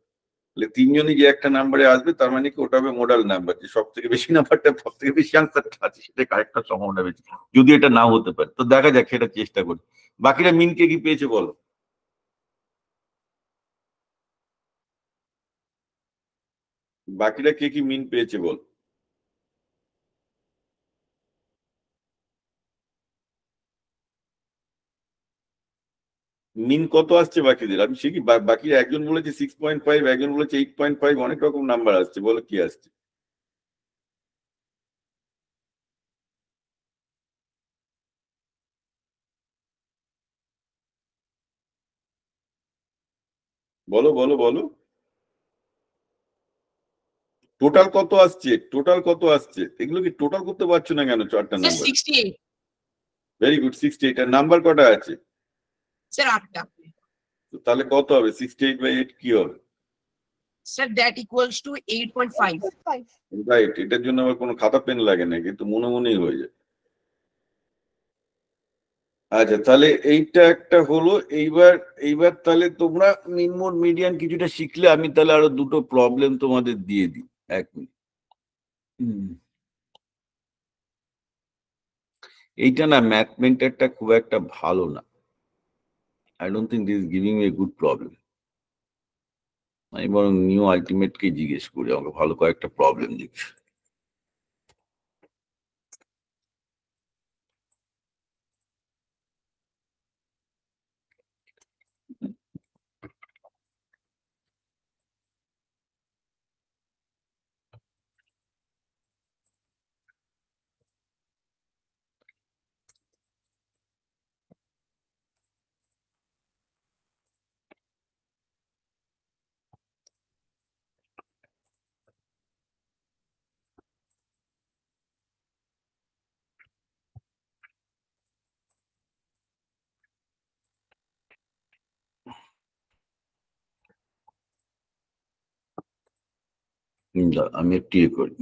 তাহলে তিনজনই যে একটা নাম্বারে আসবে তার মানে কি ওটা হবে মোডাল নাম্বার যে সব থেকে বেশি নাম্বারটা সব থেকে বেশি আনসারটা আছে সেটা কারেক্ট সম্ভাবনা বেশি যদি এটা না হতে পারে তো দেখা যাক সেটা চেষ্টা করি বাকিরা মিনকে কি পেয়েছে বলো বাকিরা কে কি মিন পেয়েছে বল মিন কত আসছে বাকিদের আমি সে কি বাকি একজন বলেছে সিক্স পয়েন্ট ফাইভ একজন বলেছে এইট পয়েন্ট ফাইভ অনেক রকম নাম্বার আসছে বলো কি আসছে বলো বলো বলো টোটাল কত আসছে টোটাল কত আসছে এগুলো কি টোটাল করতে পারছো না কেন চারটা number very good sixty eight আর নাম্বার কটা আছে স্যার আটটা তাহলে কত হবে সিক্সটি এইট বাই এইট কি হবে এটার জন্য আমার খাতা পেন লাগে না কিন্তু মনে মনেই হয়ে যায় আচ্ছা তাহলে এইটা একটা হলো এইবার এইবার তাহলে তোমরা কিছুটা শিখলে আমি তাহলে আরো দুটো প্রবলেম তোমাদের দিয়ে দিই এইটা না ম্যাথ মেন্টারটা খুব একটা ভালো না। I don't think this giving a good problem আমি বরং নিউ আলটিমেটকে জিজ্ঞেস করি। আমাকে ভালো কয়েকটা প্রবলেম দিক। আমি একটু ইয়ে করি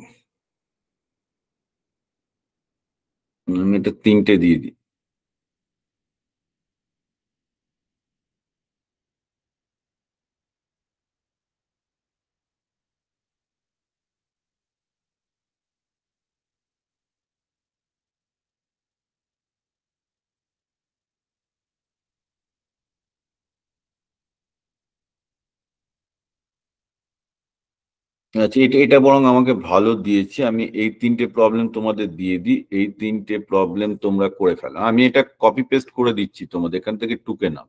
আমি এটা তিনটে দিয়ে দিই আচ্ছা এটা এটা বরং আমাকে ভালো দিয়েছে আমি এই তিনটে প্রবলেম তোমাদের দিয়ে দিই এই তিনটে প্রবলেম তোমরা করে ফেলো আমি এটা কপি পেস্ট করে দিচ্ছি তোমাদের এখান থেকে টুকে নাও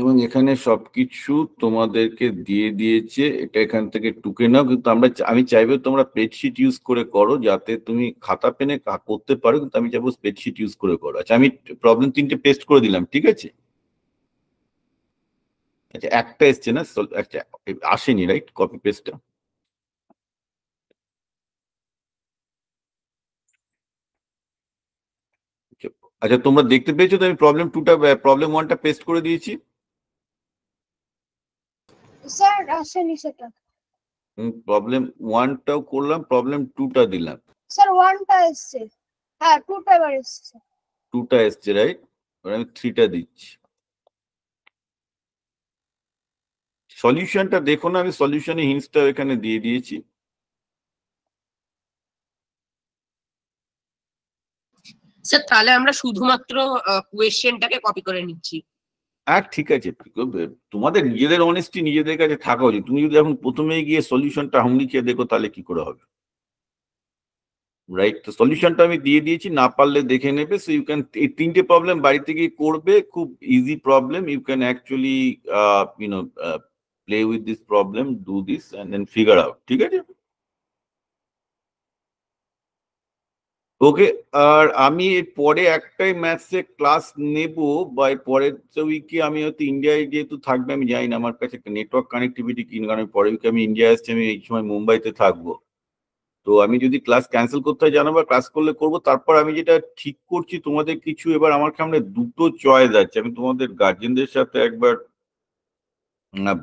এবং এখানে সবকিছু তোমাদেরকে দিয়ে দিয়েছে এটা এখান থেকে টুকে নাও কিন্তু আমরা আমি চাইবো তোমরা স্প্রেডশিট ইউজ করে করো যাতে তুমি খাতা পেনে করতে পারো কিন্তু আমি চাইবো স্প্রেডশিট ইউজ করে করো আচ্ছা আমি প্রবলেম তিনটে পেস্ট করে দিলাম ঠিক আছে আচ্ছা একটা এসছে না আচ্ছা আসেনি রাইট কপি পেস্টটা আচ্ছা তোমরা দেখতে পেয়েছো তো আমি প্রবলেম টুটা প্রবলেম ওয়ানটা পেস্ট করে দিয়েছি স্যার আসেনি সেটা প্রবলেম ওয়ানটাও করলাম প্রবলেম টুটা দিলাম স্যার ওয়ানটা এসছে হ্যাঁ টুটা এবার এসছে টুটা এসছে রাইট আমি থ্রিটা দিচ্ছি সলিউশনটা দেখো না আমি সলিউশনে হিন্সটা এখানে দিয়ে দিয়েছি স্যার তাহলে আমরা শুধুমাত্র কোয়েশ্চেনটাকে কপি করে নিচ্ছি আর ঠিক আছে তোমাদের নিজেদের অনেস্টি নিজেদের কাছে থাকা উচিত তুমি যদি এখন প্রথমে গিয়ে সলিউশনটা হামলি খেয়ে দেখো তাহলে কি করে হবে রাইট তো সলিউশনটা আমি দিয়ে দিয়েছি না পারলে দেখে নেবে সো ইউ ক্যান এই তিনটে প্রবলেম বাড়িতে গিয়ে করবে খুব easy problem you can actually you know play with this problem do this and then figure out ঠিক আছে ওকে আর আমি পরে একটাই ম্যাথসে ক্লাস নেব বা পরের উইকে আমি হয়তো ইন্ডিয়ায় যেহেতু থাকবে আমি জানি না আমার কাছে একটা নেটওয়ার্ক কানেক্টিভিটি কিন কারণ পরের উইকে আমি ইন্ডিয়ায় আসছি আমি এই সময় মুম্বাইতে থাকবো তো আমি যদি ক্লাস ক্যান্সেল করতে হয় জানাবো ক্লাস করলে করব তারপর আমি যেটা ঠিক করছি তোমাদের কিছু এবার আমার সামনে দুটো চয়েস আছে আমি তোমাদের গার্জেনদের সাথে একবার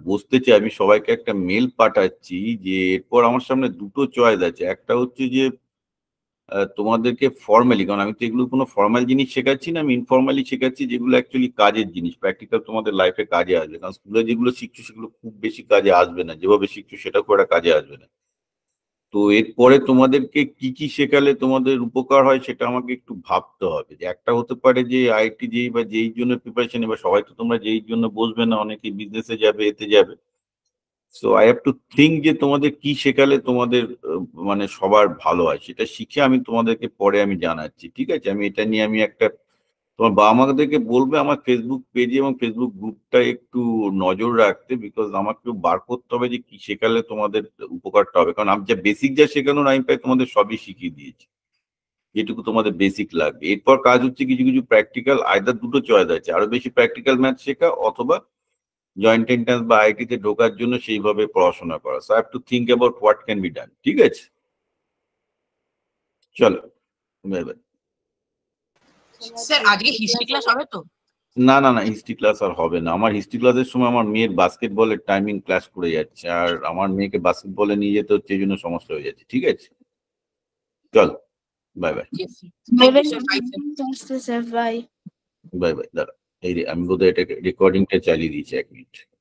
বসতে চাই আমি সবাইকে একটা মেল পাঠাচ্ছি যে এরপর আমার সামনে দুটো চয়েস আছে একটা হচ্ছে যে তোমাদেরকে ফর্মালি কারণ আমি তো এগুলো কোনো ফর্মাল জিনিস শেখাচ্ছি না আমি ইনফর্মালি শেখাচ্ছি যেগুলো অ্যাকচুয়ালি কাজের জিনিস প্র্যাকটিক্যাল তোমাদের লাইফে কাজে আসবে কারণ স্কুলে যেগুলো শিখছো সেগুলো খুব বেশি কাজে আসবে না যেভাবে শিখছো সেটা খুব একটা কাজে আসবে না তো এরপরে তোমাদেরকে কি কি শেখালে তোমাদের উপকার হয় সেটা আমাকে একটু ভাবতে হবে যে একটা হতে পারে যে আইটি যেই বা যেই জন্য প্রিপারেশন বা সবাই তো তোমরা যেই জন্য বসবে না অনেকে বিজনেসে যাবে এতে যাবে so I have to think যে তোমাদের কি শেখালে তোমাদের মানে সবার ভালো হয় সেটা শিখে আমি তোমাদেরকে পরে আমি জানাচ্ছি ঠিক আছে আমি এটা নিয়ে আমি একটা তোমার বাবা মাদেরকে বলবে আমার ফেসবুক পেজে এবং ফেসবুক গ্রুপটা একটু নজর রাখতে বিকজ আমাকে বার করতে হবে যে কি শেখালে তোমাদের উপকারটা হবে কারণ আমি যা বেসিক যা শেখানোর আমি প্রায় তোমাদের সবই শিখিয়ে দিয়েছি যেটুকু তোমাদের বেসিক লাগবে এরপর কাজ হচ্ছে কিছু কিছু প্র্যাকটিক্যাল আয়দার দুটো চয়েস আছে আরো বেশি প্র্যাকটিক্যাল ম্যাথ শেখা অথবা জয়েন্ট এন্ট্রান্স বা আইটিতে ঢোকার জন্য সেইভাবে পড়াশোনা করা so have to think about what can be done ঠিক আছে চলো তুমি স্যার আজকে হিস্ট্রি ক্লাস হবে তো না না না হিস্ট্রি ক্লাস আর হবে না আমার হিস্ট্রি ক্লাসের সময় আমার মেয়ের বাস্কেটবলের টাইমিং ক্লাস করে যাচ্ছে আর আমার মেয়েকে বাস্কেটবলে নিয়ে যেতে হচ্ছে এই জন্য সমস্যা হয়ে যাচ্ছে ঠিক আছে চল বাই বাই বাই বাই দাঁড়া এই আমি বোধহয় এটা রেকর্ডিংটা চালিয়ে দিয়েছি এক মিনিট